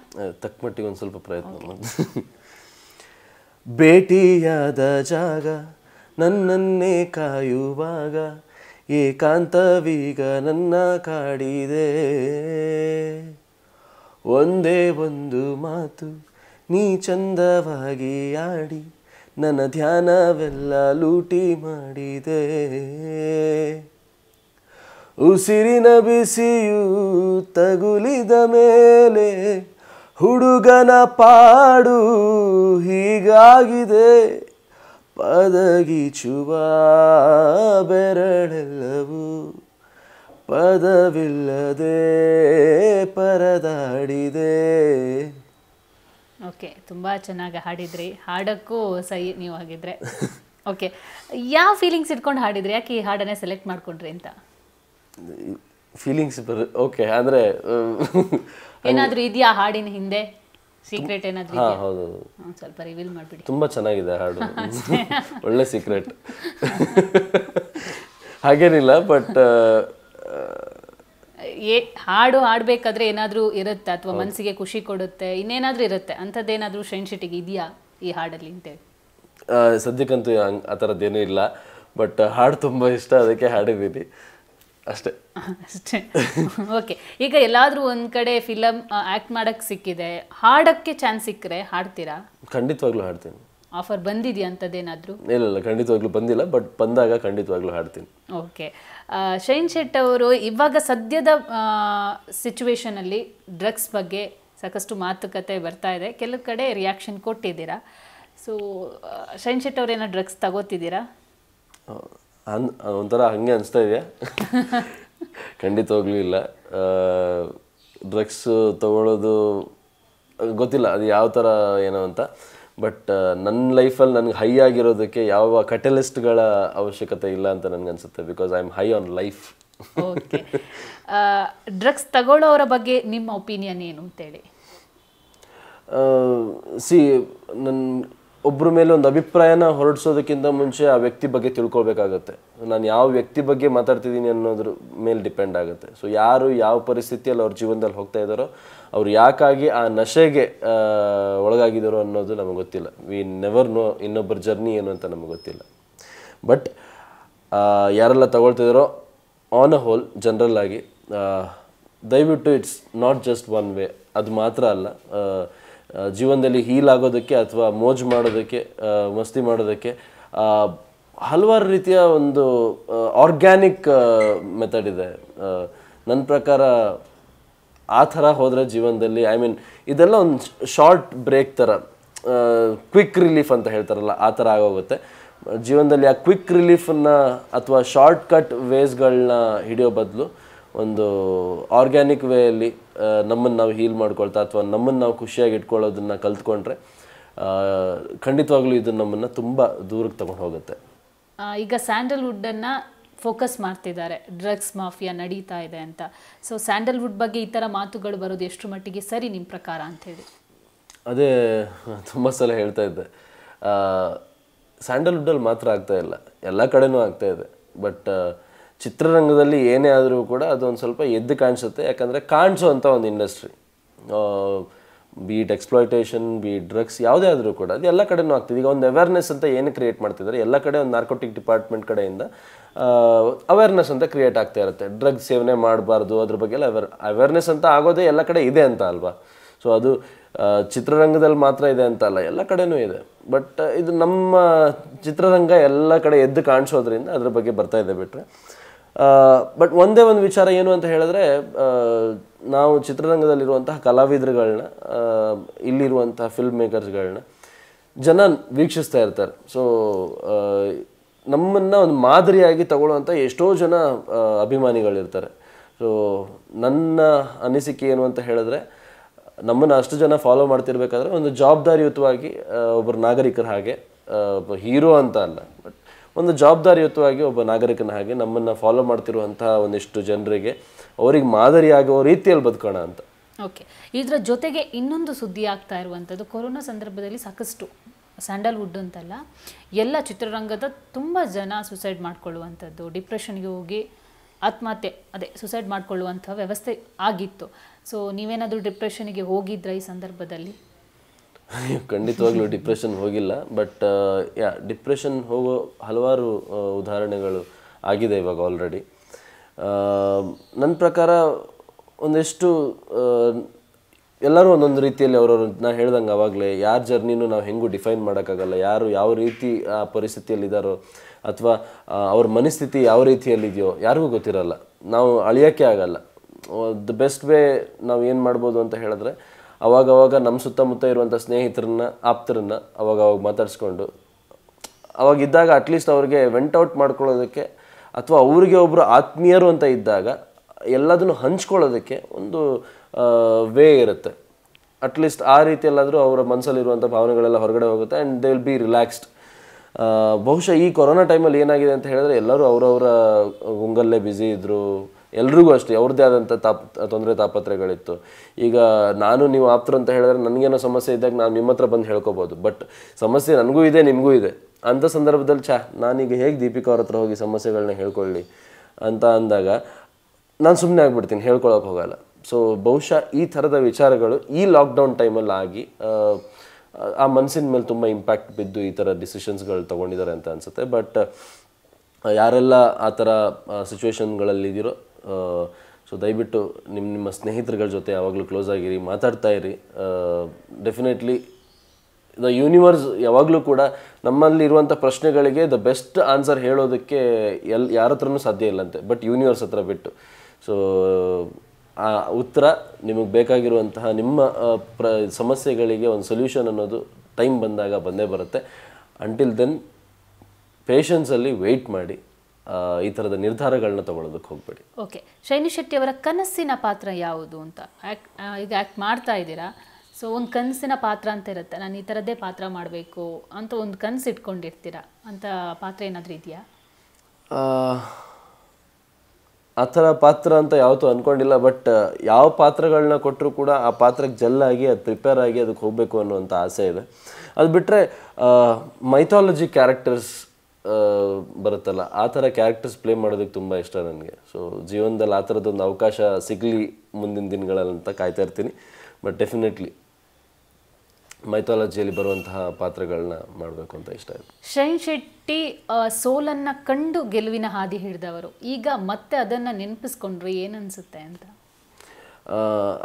ತಕ್ಕಮಟ್ಟಿಗೆ ಒಂದು ಸ್ವಲ್ಪ ಪ್ರಯತ್ನ ಭೇಟಿಯಾದ ಜಾಗ ನನ್ನನ್ನೇ ಕಾಯುವಾಗ ಏಕಾಂತವೀಗ ನನ್ನ ಕಾಡಿದೆ ಒಂದೇ ಒಂದು ಮಾತು ನೀ ಚಂದವಾಗಿ ಆಡಿ ನನ್ನ ಧ್ಯಾನವೆಲ್ಲ ಲೂಟಿ ಮಾಡಿದೆ ಉಸಿರಿನ ಬಿಸಿಯು ತಗುಲಿದ ಮೇಲೆ ಹುಡುಗನ ಪಾಡು ಹೀಗಾಗಿದೆ ಪದಗೀಚುವ ಬೆರಳೆಲ್ಲವೂ ಪದವಿಲ್ಲದೆ ಪರದಾಡಿದೆ ಓಕೆ ತುಂಬ ಚೆನ್ನಾಗಿ ಹಾಡಿದ್ರಿ ಹಾಡಕ್ಕೂ ಸೈ ನೀವು ಹಾಗಿದ್ರೆ ಓಕೆ ಯಾವ ಫೀಲಿಂಗ್ಸ್ ಇಟ್ಕೊಂಡು ಹಾಡಿದ್ರಿ ಯಾಕೆ ಈ ಹಾಡನ್ನೇ ಸೆಲೆಕ್ಟ್ ಮಾಡ್ಕೊಂಡ್ರಿ ಅಂತ ಫೀಲಿಂಗ್ಸ್ ಬರ್ ಓಕೆ ಅಂದರೆ ಏನಾದರೂ ಇದೆಯಾ ಹಾಡಿನ ಹಿಂದೆ ಸೀಕ್ರೆಟ್ ಏನಾದ್ರು ಹೌದು ಸ್ವಲ್ಪ ರಿವೀಲ್ ಮಾಡ್ಬಿಡಿ ತುಂಬಾ ಚೆನ್ನಾಗಿದೆ ಹಾಡು ಒಳ್ಳೆ ಸೀಕ್ರೆಟ್ ಹಾಗೇನಿಲ್ಲ ಬಟ್ ಏ ಹಾಡು ಹಾಡ್ಬೇಕಾದ್ರೆ ಏನಾದ್ರೂ ಇರುತ್ತೆ ಅಥವಾ ಮನಸ್ಸಿಗೆ ಖುಷಿ ಕೊಡುತ್ತೆ ಇನ್ನೇನಾದ್ರೂ ಇರುತ್ತೆ ಅಂಥದ್ದೇನಾದರೂ ಶೆನ್ಶಿಟಿಗೆ ಇದೆಯಾ ಈ ಹಾಡಲ್ಲಿ ಅಂತೇಳಿ ಸದ್ಯಕ್ಕಂತೂ ಆ ಥರದ್ದೇನೂ ಇಲ್ಲ ಬಟ್ ಹಾಡು ತುಂಬ ಇಷ್ಟ ಅದಕ್ಕೆ ಹಾಡಿದ್ದೀನಿ ಅಷ್ಟೇ ಅಷ್ಟೇ ಓಕೆ ಈಗ ಎಲ್ಲಾದರೂ ಒಂದು ಕಡೆ ಫಿಲಮ್ ಆ್ಯಕ್ಟ್ ಮಾಡೋಕ್ಕೆ ಸಿಕ್ಕಿದೆ ಹಾಡಕ್ಕೆ ಚಾನ್ಸ್ ಸಿಕ್ಕರೆ ಹಾಡ್ತೀರಾ ಖಂಡಿತವಾಗ್ಲೂ ಹಾಡ್ತೀನಿ ಆಫರ್ ಬಂದಿದೆಯಾ ಅಂಥದ್ದೇನಾದರೂ ಇಲ್ಲ ಇಲ್ಲ ಖಂಡಿತವಾಗ್ಲೂ ಬಂದಿಲ್ಲ ಬಟ್ ಬಂದಾಗ ಖಂಡಿತವಾಗ್ಲೂ ಹಾಡ್ತೀನಿ ಓಕೆ ಶೈನ್ ಶೆಟ್ ಅವರು ಇವಾಗ ಸದ್ಯದ ಸಿಚುವೇಶನಲ್ಲಿ ಡ್ರಗ್ಸ್ ಬಗ್ಗೆ ಸಾಕಷ್ಟು ಮಾತುಕತೆ ಬರ್ತಾ ಇದೆ ಕೆಲವು ಕಡೆ ರಿಯಾಕ್ಷನ್ ಕೊಟ್ಟಿದ್ದೀರಾ ಸೊ ಶೈನ್ ಶೆಟ್ ಅವ್ರೇನೋ ಡ್ರಗ್ಸ್ ತಗೋತಿದ್ದೀರಾ ಅನ್ ಒಂಥರ ಹಾಗೆ ಅನಿಸ್ತಾ ಇದೆಯಾ ಹೋಗ್ಲೂ ಇಲ್ಲ ಡ್ರಗ್ಸ್ ತಗೊಳ್ಳೋದು ಗೊತ್ತಿಲ್ಲ ಅದು ಯಾವ ಥರ ಏನೋ ಅಂತ ಬಟ್ ನನ್ನ ಲೈಫಲ್ಲಿ ನನಗೆ ಹೈ ಆಗಿರೋದಕ್ಕೆ ಯಾವ ಕಟಲಿಸ್ಟ್ಗಳ ಅವಶ್ಯಕತೆ ಇಲ್ಲ ಅಂತ ನನಗನ್ಸುತ್ತೆ because I am high on life drugs ತಗೊಳ್ಳೋರ ಬಗ್ಗೆ ನಿಮ್ಮ ಒಪಿನಿಯನ್ ಏನು ಅಂತೇಳಿ ಸಿ ನನ್ನ ಒಬ್ಬರ ಮೇಲೆ ಒಂದು ಅಭಿಪ್ರಾಯನ ಹೊರಡಿಸೋದಕ್ಕಿಂತ ಮುಂಚೆ ಆ ವ್ಯಕ್ತಿ ಬಗ್ಗೆ ತಿಳ್ಕೊಳ್ಬೇಕಾಗತ್ತೆ ನಾನು ಯಾವ ವ್ಯಕ್ತಿ ಬಗ್ಗೆ ಮಾತಾಡ್ತಿದ್ದೀನಿ ಅನ್ನೋದ್ರ ಮೇಲೆ ಡಿಪೆಂಡ್ ಆಗುತ್ತೆ ಸೊ ಯಾರು ಯಾವ ಪರಿಸ್ಥಿತಿಯಲ್ಲಿ ಅವ್ರ ಜೀವನದಲ್ಲಿ ಹೋಗ್ತಾ ಇದ್ದಾರೋ ಅವ್ರು ಯಾಕಾಗಿ ಆ ನಶೆಗೆ ಒಳಗಾಗಿದ್ದಾರೋ ಅನ್ನೋದು ನಮಗೆ ಗೊತ್ತಿಲ್ಲ ವಿ ನೆವರ್ ನೋ ಇನ್ನೊಬ್ಬರ ಜರ್ನಿ ಏನು ಅಂತ ನಮಗೆ ಗೊತ್ತಿಲ್ಲ ಬಟ್ ಯಾರೆಲ್ಲ ತಗೊಳ್ತಿದ್ದಾರೋ ಆನ್ ಅ ಹೋಲ್ ಜನರಲ್ ಆಗಿ ದಯವಿಟ್ಟು it's not just one way ಅದು ಮಾತ್ರ ಅಲ್ಲ ಜೀವನದಲ್ಲಿ ಹೀಲ್ ಆಗೋದಕ್ಕೆ ಅಥವಾ ಮೋಜು ಮಾಡೋದಕ್ಕೆ ಮಸ್ತಿ ಮಾಡೋದಕ್ಕೆ ಹಲವಾರು ರೀತಿಯ ಒಂದು ಆರ್ಗ್ಯಾನಿಕ್ ಮೆಥಡ್ ಇದೆ ನನ್ನ ಪ್ರಕಾರ ಆ ಥರ ಹೋದರೆ ಜೀವನದಲ್ಲಿ ಐ ಮೀನ್ ಇದೆಲ್ಲ ಒಂದು ಶಾರ್ಟ್ ಬ್ರೇಕ್ ಥರ ಕ್ವಿಕ್ ರಿಲೀಫ್ ಅಂತ ಹೇಳ್ತಾರಲ್ಲ ಆ ಥರ ಆಗೋಗುತ್ತೆ ಜೀವನದಲ್ಲಿ ಆ ಕ್ವಿಕ್ ರಿಲೀಫನ್ನು ಅಥವಾ ಶಾರ್ಟ್ ಕಟ್ ವೇಸ್ಗಳನ್ನ ಹಿಡಿಯೋ ಬದಲು ಒಂದು ಆರ್ಗ್ಯಾನಿಕ್ ವೇಯಲ್ಲಿ ನಮ್ಮನ್ನು ನಾವು ಹೀಲ್ ಮಾಡ್ಕೊಳ್ತಾ ಅಥವಾ ನಮ್ಮನ್ನು ನಾವು ಖುಷಿಯಾಗಿ ಇಟ್ಕೊಳ್ಳೋದನ್ನು ಕಲ್ತ್ಕೊಂಡ್ರೆ ಖಂಡಿತವಾಗ್ಲೂ ಇದು ನಮ್ಮನ್ನು ತುಂಬ ದೂರಕ್ಕೆ ತಗೊಂಡು ಹೋಗುತ್ತೆ ಈಗ ಸ್ಯಾಂಡಲ್ವುಡ್ಡನ್ನು ಫೋಕಸ್ ಮಾಡ್ತಿದ್ದಾರೆ ಡ್ರಗ್ಸ್ ಮಾಫಿಯಾ ನಡೀತಾ ಇದೆ ಅಂತ ಸೊ ಸ್ಯಾಂಡಲ್ವುಡ್ ಬಗ್ಗೆ ಈ ಥರ ಮಾತುಗಳು ಬರೋದು ಎಷ್ಟು ಮಟ್ಟಿಗೆ ಸರಿ ನಿಮ್ಮ ಪ್ರಕಾರ ಅಂಥೇಳಿ ಅದೇ ತುಂಬ ಸಲ ಹೇಳ್ತಾ ಇದ್ದೆ ಸ್ಯಾಂಡಲ್ವುಡ್ಡಲ್ಲಿ ಮಾತ್ರ ಆಗ್ತಾ ಇಲ್ಲ ಎಲ್ಲ ಕಡೆನೂ ಆಗ್ತಾ ಇದೆ ಬಟ್ ಚಿತ್ರರಂಗದಲ್ಲಿ ಏನೇ ಆದರೂ ಕೂಡ ಅದೊಂದು ಸ್ವಲ್ಪ ಎದ್ದು ಕಾಣಿಸುತ್ತೆ ಯಾಕಂದರೆ ಕಾಣಿಸೋ ಅಂಥ ಒಂದು industry it exploitation be drugs ಯಾವುದೇ ಆದರೂ ಕೂಡ ಅದು ಎಲ್ಲ ಕಡೆನೂ ಆಗ್ತಿದೆ ಈಗ ಒಂದು ಅವೇರ್ನೆಸ್ ಅಂತ ಏನು ಕ್ರಿಯೇಟ್ ಮಾಡ್ತಿದ್ದಾರೆ ಎಲ್ಲ ಕಡೆ ಒಂದು ನಾರ್ಕೋಟಿಕ್ ಡಿಪಾರ್ಟ್ಮೆಂಟ್ ಕಡೆಯಿಂದ ಅವೇರ್ನೆಸ್ ಅಂತ ಕ್ರಿಯೇಟ್ ಆಗ್ತಾ ಇರುತ್ತೆ ಡ್ರಗ್ಸ್ ಸೇವನೆ ಮಾಡಬಾರ್ದು ಅದ್ರ ಬಗ್ಗೆ ಎಲ್ಲ ಅವೇರ್ ಅವೇರ್ನೆಸ್ ಅಂತ ಆಗೋದೇ ಎಲ್ಲ ಕಡೆ ಇದೆ ಅಂತ ಅಲ್ವಾ ಸೊ ಅದು ಚಿತ್ರರಂಗದಲ್ಲಿ ಮಾತ್ರ ಇದೆ ಅಂತ ಅಲ್ಲ ಎಲ್ಲ ಕಡೆನೂ ಇದೆ ಬಟ್ ಇದು ನಮ್ಮ ಚಿತ್ರರಂಗ ಎಲ್ಲ ಕಡೆ ಎದ್ದು ಕಾಣಿಸೋದ್ರಿಂದ ಅದ್ರ ಬಗ್ಗೆ ಬರ್ತಾ ಇದೆ ಬಿಟ್ಟರೆ ಬಟ್ ಒಂದೇ ಒಂದು ವಿಚಾರ ಏನು ಅಂತ ಹೇಳಿದ್ರೆ ನಾವು ಚಿತ್ರರಂಗದಲ್ಲಿರುವಂತಹ ಕಲಾವಿದರುಗಳನ್ನ ಇಲ್ಲಿರುವಂತಹ ಫಿಲ್ಮ್ ಮೇಕರ್ಸ್ಗಳನ್ನ ಜನ ವೀಕ್ಷಿಸ್ತಾ ಇರ್ತಾರೆ ಸೊ ನಮ್ಮನ್ನು ಒಂದು ಮಾದರಿಯಾಗಿ ತಗೊಳ್ಳುವಂಥ ಎಷ್ಟೋ ಜನ ಅಭಿಮಾನಿಗಳಿರ್ತಾರೆ ಸೊ ನನ್ನ ಅನಿಸಿಕೆ ಏನು ಅಂತ ಹೇಳಿದ್ರೆ ನಮ್ಮನ್ನು ಅಷ್ಟು ಜನ ಫಾಲೋ ಮಾಡ್ತಿರ್ಬೇಕಾದ್ರೆ ಒಂದು ಜವಾಬ್ದಾರಿಯುತವಾಗಿ ಒಬ್ಬರು ನಾಗರಿಕರ ಹಾಗೆ ಹೀರೋ ಅಂತ ಅಲ್ಲ ಒಂದು ಜವಾಬ್ದಾರಿಯುತವಾಗಿ ಒಬ್ಬ ನಾಗರಿಕನ ಹಾಗೆ ನಮ್ಮನ್ನು ಫಾಲೋ ಮಾಡ್ತಿರುವಂತಹ ಒಂದಿಷ್ಟು ಜನರಿಗೆ ಅವರಿಗೆ ಮಾದರಿಯಾಗುವ ರೀತಿಯಲ್ಲಿ ಬದುಕೋಣ ಅಂತ ಓಕೆ ಇದರ ಜೊತೆಗೆ ಇನ್ನೊಂದು ಸುದ್ದಿ ಆಗ್ತಾ ಇರುವಂಥದ್ದು ಕೊರೋನಾ ಸಂದರ್ಭದಲ್ಲಿ ಸಾಕಷ್ಟು ಸ್ಯಾಂಡಲ್ವುಡ್ ಅಂತಲ್ಲ ಎಲ್ಲ ಚಿತ್ರರಂಗದ ತುಂಬ ಜನ ಸುಸೈಡ್ ಮಾಡಿಕೊಳ್ಳುವಂಥದ್ದು ಡಿಪ್ರೆಷನ್ಗೆ ಹೋಗಿ ಆತ್ಮಹತ್ಯೆ ಅದೇ ಸುಸೈಡ್ ಮಾಡಿಕೊಳ್ಳುವಂಥ ವ್ಯವಸ್ಥೆ ಆಗಿತ್ತು ಸೊ ನೀವೇನಾದರೂ ಡಿಪ್ರೆಷನ್ಗೆ ಹೋಗಿದ್ರೆ ಈ ಸಂದರ್ಭದಲ್ಲಿ ಖಂಡಿತವಾಗ್ಲೂ ಡಿಪ್ರೆಷನ್ ಹೋಗಿಲ್ಲ ಬಟ್ ಯಾ uh, ಡಿಪ್ರೆಷನ್ ಹೋಗೋ ಹಲವಾರು uh, ಉದಾಹರಣೆಗಳು ಆಗಿದೆ ಇವಾಗ ಆಲ್ರೆಡಿ uh, ನನ್ನ ಪ್ರಕಾರ ಒಂದಿಷ್ಟು ಎಲ್ಲರೂ ಒಂದೊಂದು ರೀತಿಯಲ್ಲಿ ಅವರವರು ನಾನು ಹೇಳ್ದಂಗೆ ಆವಾಗಲೇ ಯಾರ ಜರ್ನಿನೂ ನಾವು ಹೆಂಗೂ ಡಿಫೈನ್ ಮಾಡೋಕ್ಕಾಗಲ್ಲ ಯಾರು ಯಾವ ರೀತಿ ಆ ಪರಿಸ್ಥಿತಿಯಲ್ಲಿದ್ದಾರೋ ಅಥವಾ ಅವ್ರ ಮನಸ್ಥಿತಿ ಯಾವ ರೀತಿಯಲ್ಲಿದೆಯೋ ಯಾರಿಗೂ ಗೊತ್ತಿರಲ್ಲ ನಾವು ಅಳಿಯೋಕ್ಕೆ ಆಗಲ್ಲ ದ ಬೆಸ್ಟ್ ವೇ ನಾವು ಏನು ಮಾಡ್ಬೋದು ಅಂತ ಹೇಳಿದ್ರೆ ಅವಾಗವಾಗ ನಮ್ಮ ಸುತ್ತಮುತ್ತ ಇರುವಂಥ ಸ್ನೇಹಿತರನ್ನ ಆಪ್ತರನ್ನ ಅವಾಗವಾಗ ಮಾತಾಡಿಸ್ಕೊಂಡು ಅವಾಗಿದ್ದಾಗ ಅಟ್ಲೀಸ್ಟ್ ಅವ್ರಿಗೆ ವೆಂಟ್ ಔಟ್ ಮಾಡ್ಕೊಳ್ಳೋದಕ್ಕೆ ಅಥವಾ ಅವರಿಗೆ ಒಬ್ಬರು ಆತ್ಮೀಯರು ಅಂತ ಇದ್ದಾಗ ಎಲ್ಲದನ್ನು ಹಂಚ್ಕೊಳ್ಳೋದಕ್ಕೆ ಒಂದು ವೇ ಇರುತ್ತೆ ಅಟ್ಲೀಸ್ಟ್ ಆ ರೀತಿಯಲ್ಲಾದರೂ ಅವರ ಮನಸ್ಸಲ್ಲಿರುವಂಥ ಭಾವನೆಗಳೆಲ್ಲ ಹೊರಗಡೆ ಹೋಗುತ್ತೆ and they will be relaxed ಬಹುಶಃ ಈ ಕೊರೋನಾ ಟೈಮಲ್ಲಿ ಏನಾಗಿದೆ ಅಂತ ಹೇಳಿದ್ರೆ ಎಲ್ಲರೂ ಅವರವರ ಗುಂಗಲ್ಲೇ ಬ್ಯುಸಿ ಇದ್ದರು ಎಲ್ರಿಗೂ ಅಷ್ಟೇ ಅವ್ರದ್ದೇ ಆದಂಥ ತಾಪ್ ತೊಂದರೆ ತಾಪತ್ರೆಗಳಿತ್ತು ಈಗ ನಾನು ನೀವು ಆಪ್ತರು ಅಂತ ಹೇಳಿದ್ರೆ ನನಗೇನೋ ಸಮಸ್ಯೆ ಇದ್ದಾಗ ನಾನು ನಿಮ್ಮ ಹತ್ರ ಬಂದು ಹೇಳ್ಕೊಬೋದು ಬಟ್ ಸಮಸ್ಯೆ ನನಗೂ ಇದೆ ನಿಮಗೂ ಇದೆ ಅಂಥ ಸಂದರ್ಭದಲ್ಲಿ ಛಾ ನಾನೀಗ ಹೇಗೆ ದೀಪಿಕಾ ಅವ್ರ ಹತ್ರ ಹೋಗಿ ಸಮಸ್ಯೆಗಳನ್ನ ಹೇಳ್ಕೊಳ್ಳಿ ಅಂತ ಅಂದಾಗ ನಾನು ಸುಮ್ಮನೆ ಆಗ್ಬಿಡ್ತೀನಿ ಹೇಳ್ಕೊಳಕ್ಕೆ ಹೋಗಲ್ಲ ಸೊ ಬಹುಶಃ ಈ ಥರದ ವಿಚಾರಗಳು ಈ ಲಾಕ್ಡೌನ್ ಟೈಮಲ್ಲಿ ಆಗಿ ಆ ಮನಸ್ಸಿನ ಮೇಲೆ ತುಂಬ ಇಂಪ್ಯಾಕ್ಟ್ ಬಿದ್ದು ಈ ಥರ ಡಿಸಿಷನ್ಸ್ಗಳು ತೊಗೊಂಡಿದ್ದಾರೆ ಅಂತ ಅನಿಸುತ್ತೆ ಬಟ್ ಯಾರೆಲ್ಲ ಆ ಥರ ಸಿಚುವೇಶನ್ಗಳಲ್ಲಿ ಸೊ ದಯವಿಟ್ಟು ನಿಮ್ಮ ನಿಮ್ಮ ಸ್ನೇಹಿತರುಗಳ ಜೊತೆ ಯಾವಾಗಲೂ ಕ್ಲೋಸ್ ಆಗಿರಿ ಮಾತಾಡ್ತಾ ಇರಿ ಡೆಫಿನೆಟ್ಲಿ ದ ಯೂನಿವರ್ಸ್ ಯಾವಾಗಲೂ ಕೂಡ ನಮ್ಮಲ್ಲಿ ಇರುವಂಥ ಪ್ರಶ್ನೆಗಳಿಗೆ ದ ಬೆಸ್ಟ್ ಆನ್ಸರ್ ಹೇಳೋದಕ್ಕೆ ಎಲ್ ಯಾರ ಹತ್ರನೂ ಸಾಧ್ಯ ಇಲ್ಲಂತೆ ಬಟ್ ಯೂನಿವರ್ಸ್ ಹತ್ರ ಬಿಟ್ಟು ಸೊ ಆ ಉತ್ತರ ನಿಮಗೆ ಬೇಕಾಗಿರುವಂತಹ ನಿಮ್ಮ ಪ್ರ ಸಮಸ್ಯೆಗಳಿಗೆ ಒಂದು ಸೊಲ್ಯೂಷನ್ ಅನ್ನೋದು ಟೈಮ್ ಬಂದಾಗ ಬಂದೇ ಬರುತ್ತೆ ಅಂಟಿಲ್ ದೆನ್ ಪೇಷನ್ಸಲ್ಲಿ ವೆಯ್ಟ್ ಮಾಡಿ ಈ ತರದ ನಿರ್ಧಾರಗಳನ್ನ ತಗೊಳ್ಳೋದಕ್ಕೆ ಹೋಗ್ಬೇಡಿ ಓಕೆ ಶೈನಿ ಶೆಟ್ಟಿ ಅವರ ಕನಸಿನ ಪಾತ್ರ ಯಾವುದು ಅಂತ ಈಗ ಆಕ್ಟ್ ಮಾಡ್ತಾ ಇದ್ದೀರಾ ಸೊ ಒಂದು ಕನಸಿನ ಪಾತ್ರ ಅಂತ ಇರುತ್ತೆ ನಾನು ಈ ಥರದ್ದೇ ಪಾತ್ರ ಮಾಡಬೇಕು ಅಂತ ಒಂದು ಕನಸು ಇಟ್ಕೊಂಡಿರ್ತೀರಾ ಅಂತ ಪಾತ್ರ ಏನಾದರೂ ಇದೆಯಾ ಆ ಥರ ಪಾತ್ರ ಅಂತ ಯಾವತ್ತೂ ಅಂದ್ಕೊಂಡಿಲ್ಲ ಬಟ್ ಯಾವ ಪಾತ್ರಗಳನ್ನ ಕೊಟ್ಟರು ಕೂಡ ಆ ಪಾತ್ರಕ್ಕೆ ಜಲ್ಲಾಗಿ ಅದು ಪ್ರಿಪೇರ್ ಆಗಿ ಅದಕ್ಕೆ ಹೋಗಬೇಕು ಅನ್ನುವಂಥ ಆಸೆ ಇದೆ ಅದು ಬಿಟ್ಟರೆ ಮೈಥಾಲಜಿ ಕ್ಯಾರೆಕ್ಟರ್ಸ್ ಬರುತ್ತಲ್ಲ ಆ ಥರ ಕ್ಯಾರೆಕ್ಟರ್ಸ್ ಪ್ಲೇ ಮಾಡೋದಕ್ಕೆ ತುಂಬ ಇಷ್ಟ ನನಗೆ ಸೊ ಜೀವನದಲ್ಲಿ ಆ ಥರದ್ದೊಂದು ಅವಕಾಶ ಸಿಗಲಿ ಮುಂದಿನ ದಿನಗಳಲ್ಲಿ ಅಂತ ಕಾಯ್ತಾ ಇರ್ತೀನಿ ಬಟ್ ಡೆಫಿನೆಟ್ಲಿ ಮೈಥಾಲಜಿಯಲ್ಲಿ ಬರುವಂತಹ ಪಾತ್ರಗಳನ್ನ ಮಾಡಬೇಕು ಅಂತ ಇಷ್ಟ ಇದೆ ಶೈನ್ ಶೆಟ್ಟಿ ಸೋಲನ್ನು ಕಂಡು ಗೆಲುವಿನ ಹಾದಿ ಹಿಡಿದವರು ಈಗ ಮತ್ತೆ ಅದನ್ನು ನೆನಪಿಸ್ಕೊಂಡ್ರೆ ಏನನ್ಸುತ್ತೆ ಅಂತ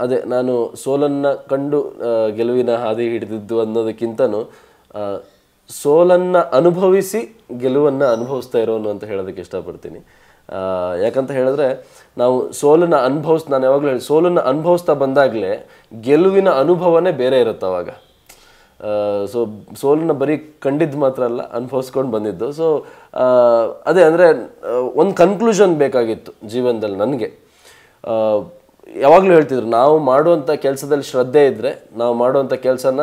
ಅದೇ ನಾನು ಸೋಲನ್ನು ಕಂಡು ಗೆಲುವಿನ ಹಾದಿ ಹಿಡಿದಿದ್ದು ಅನ್ನೋದಕ್ಕಿಂತನೂ ಸೋಲನ್ನು ಅನುಭವಿಸಿ ಗೆಲುವನ್ನು ಅನುಭವಿಸ್ತಾ ಇರೋನು ಅಂತ ಹೇಳೋದಕ್ಕೆ ಇಷ್ಟಪಡ್ತೀನಿ ಯಾಕಂತ ಹೇಳಿದ್ರೆ ನಾವು ಸೋಲನ್ನು ಅನುಭವಿಸ್ ನಾನು ಯಾವಾಗಲೂ ಹೇಳಿ ಸೋಲನ್ನು ಅನುಭವಿಸ್ತಾ ಬಂದಾಗಲೇ ಗೆಲುವಿನ ಅನುಭವನೇ ಬೇರೆ ಇರುತ್ತೆ ಅವಾಗ ಸೊ ಸೋಲನ್ನ ಬರೀ ಕಂಡಿದ್ದು ಮಾತ್ರ ಅಲ್ಲ ಅನುಭವಿಸ್ಕೊಂಡು ಬಂದಿದ್ದು ಸೊ ಅದೇ ಅಂದರೆ ಒಂದು ಕನ್ಕ್ಲೂಷನ್ ಬೇಕಾಗಿತ್ತು ಜೀವನದಲ್ಲಿ ನನಗೆ ಯಾವಾಗಲೂ ಹೇಳ್ತಿದ್ರು ನಾವು ಮಾಡುವಂಥ ಕೆಲಸದಲ್ಲಿ ಶ್ರದ್ಧೆ ಇದ್ದರೆ ನಾವು ಮಾಡುವಂಥ ಕೆಲಸನ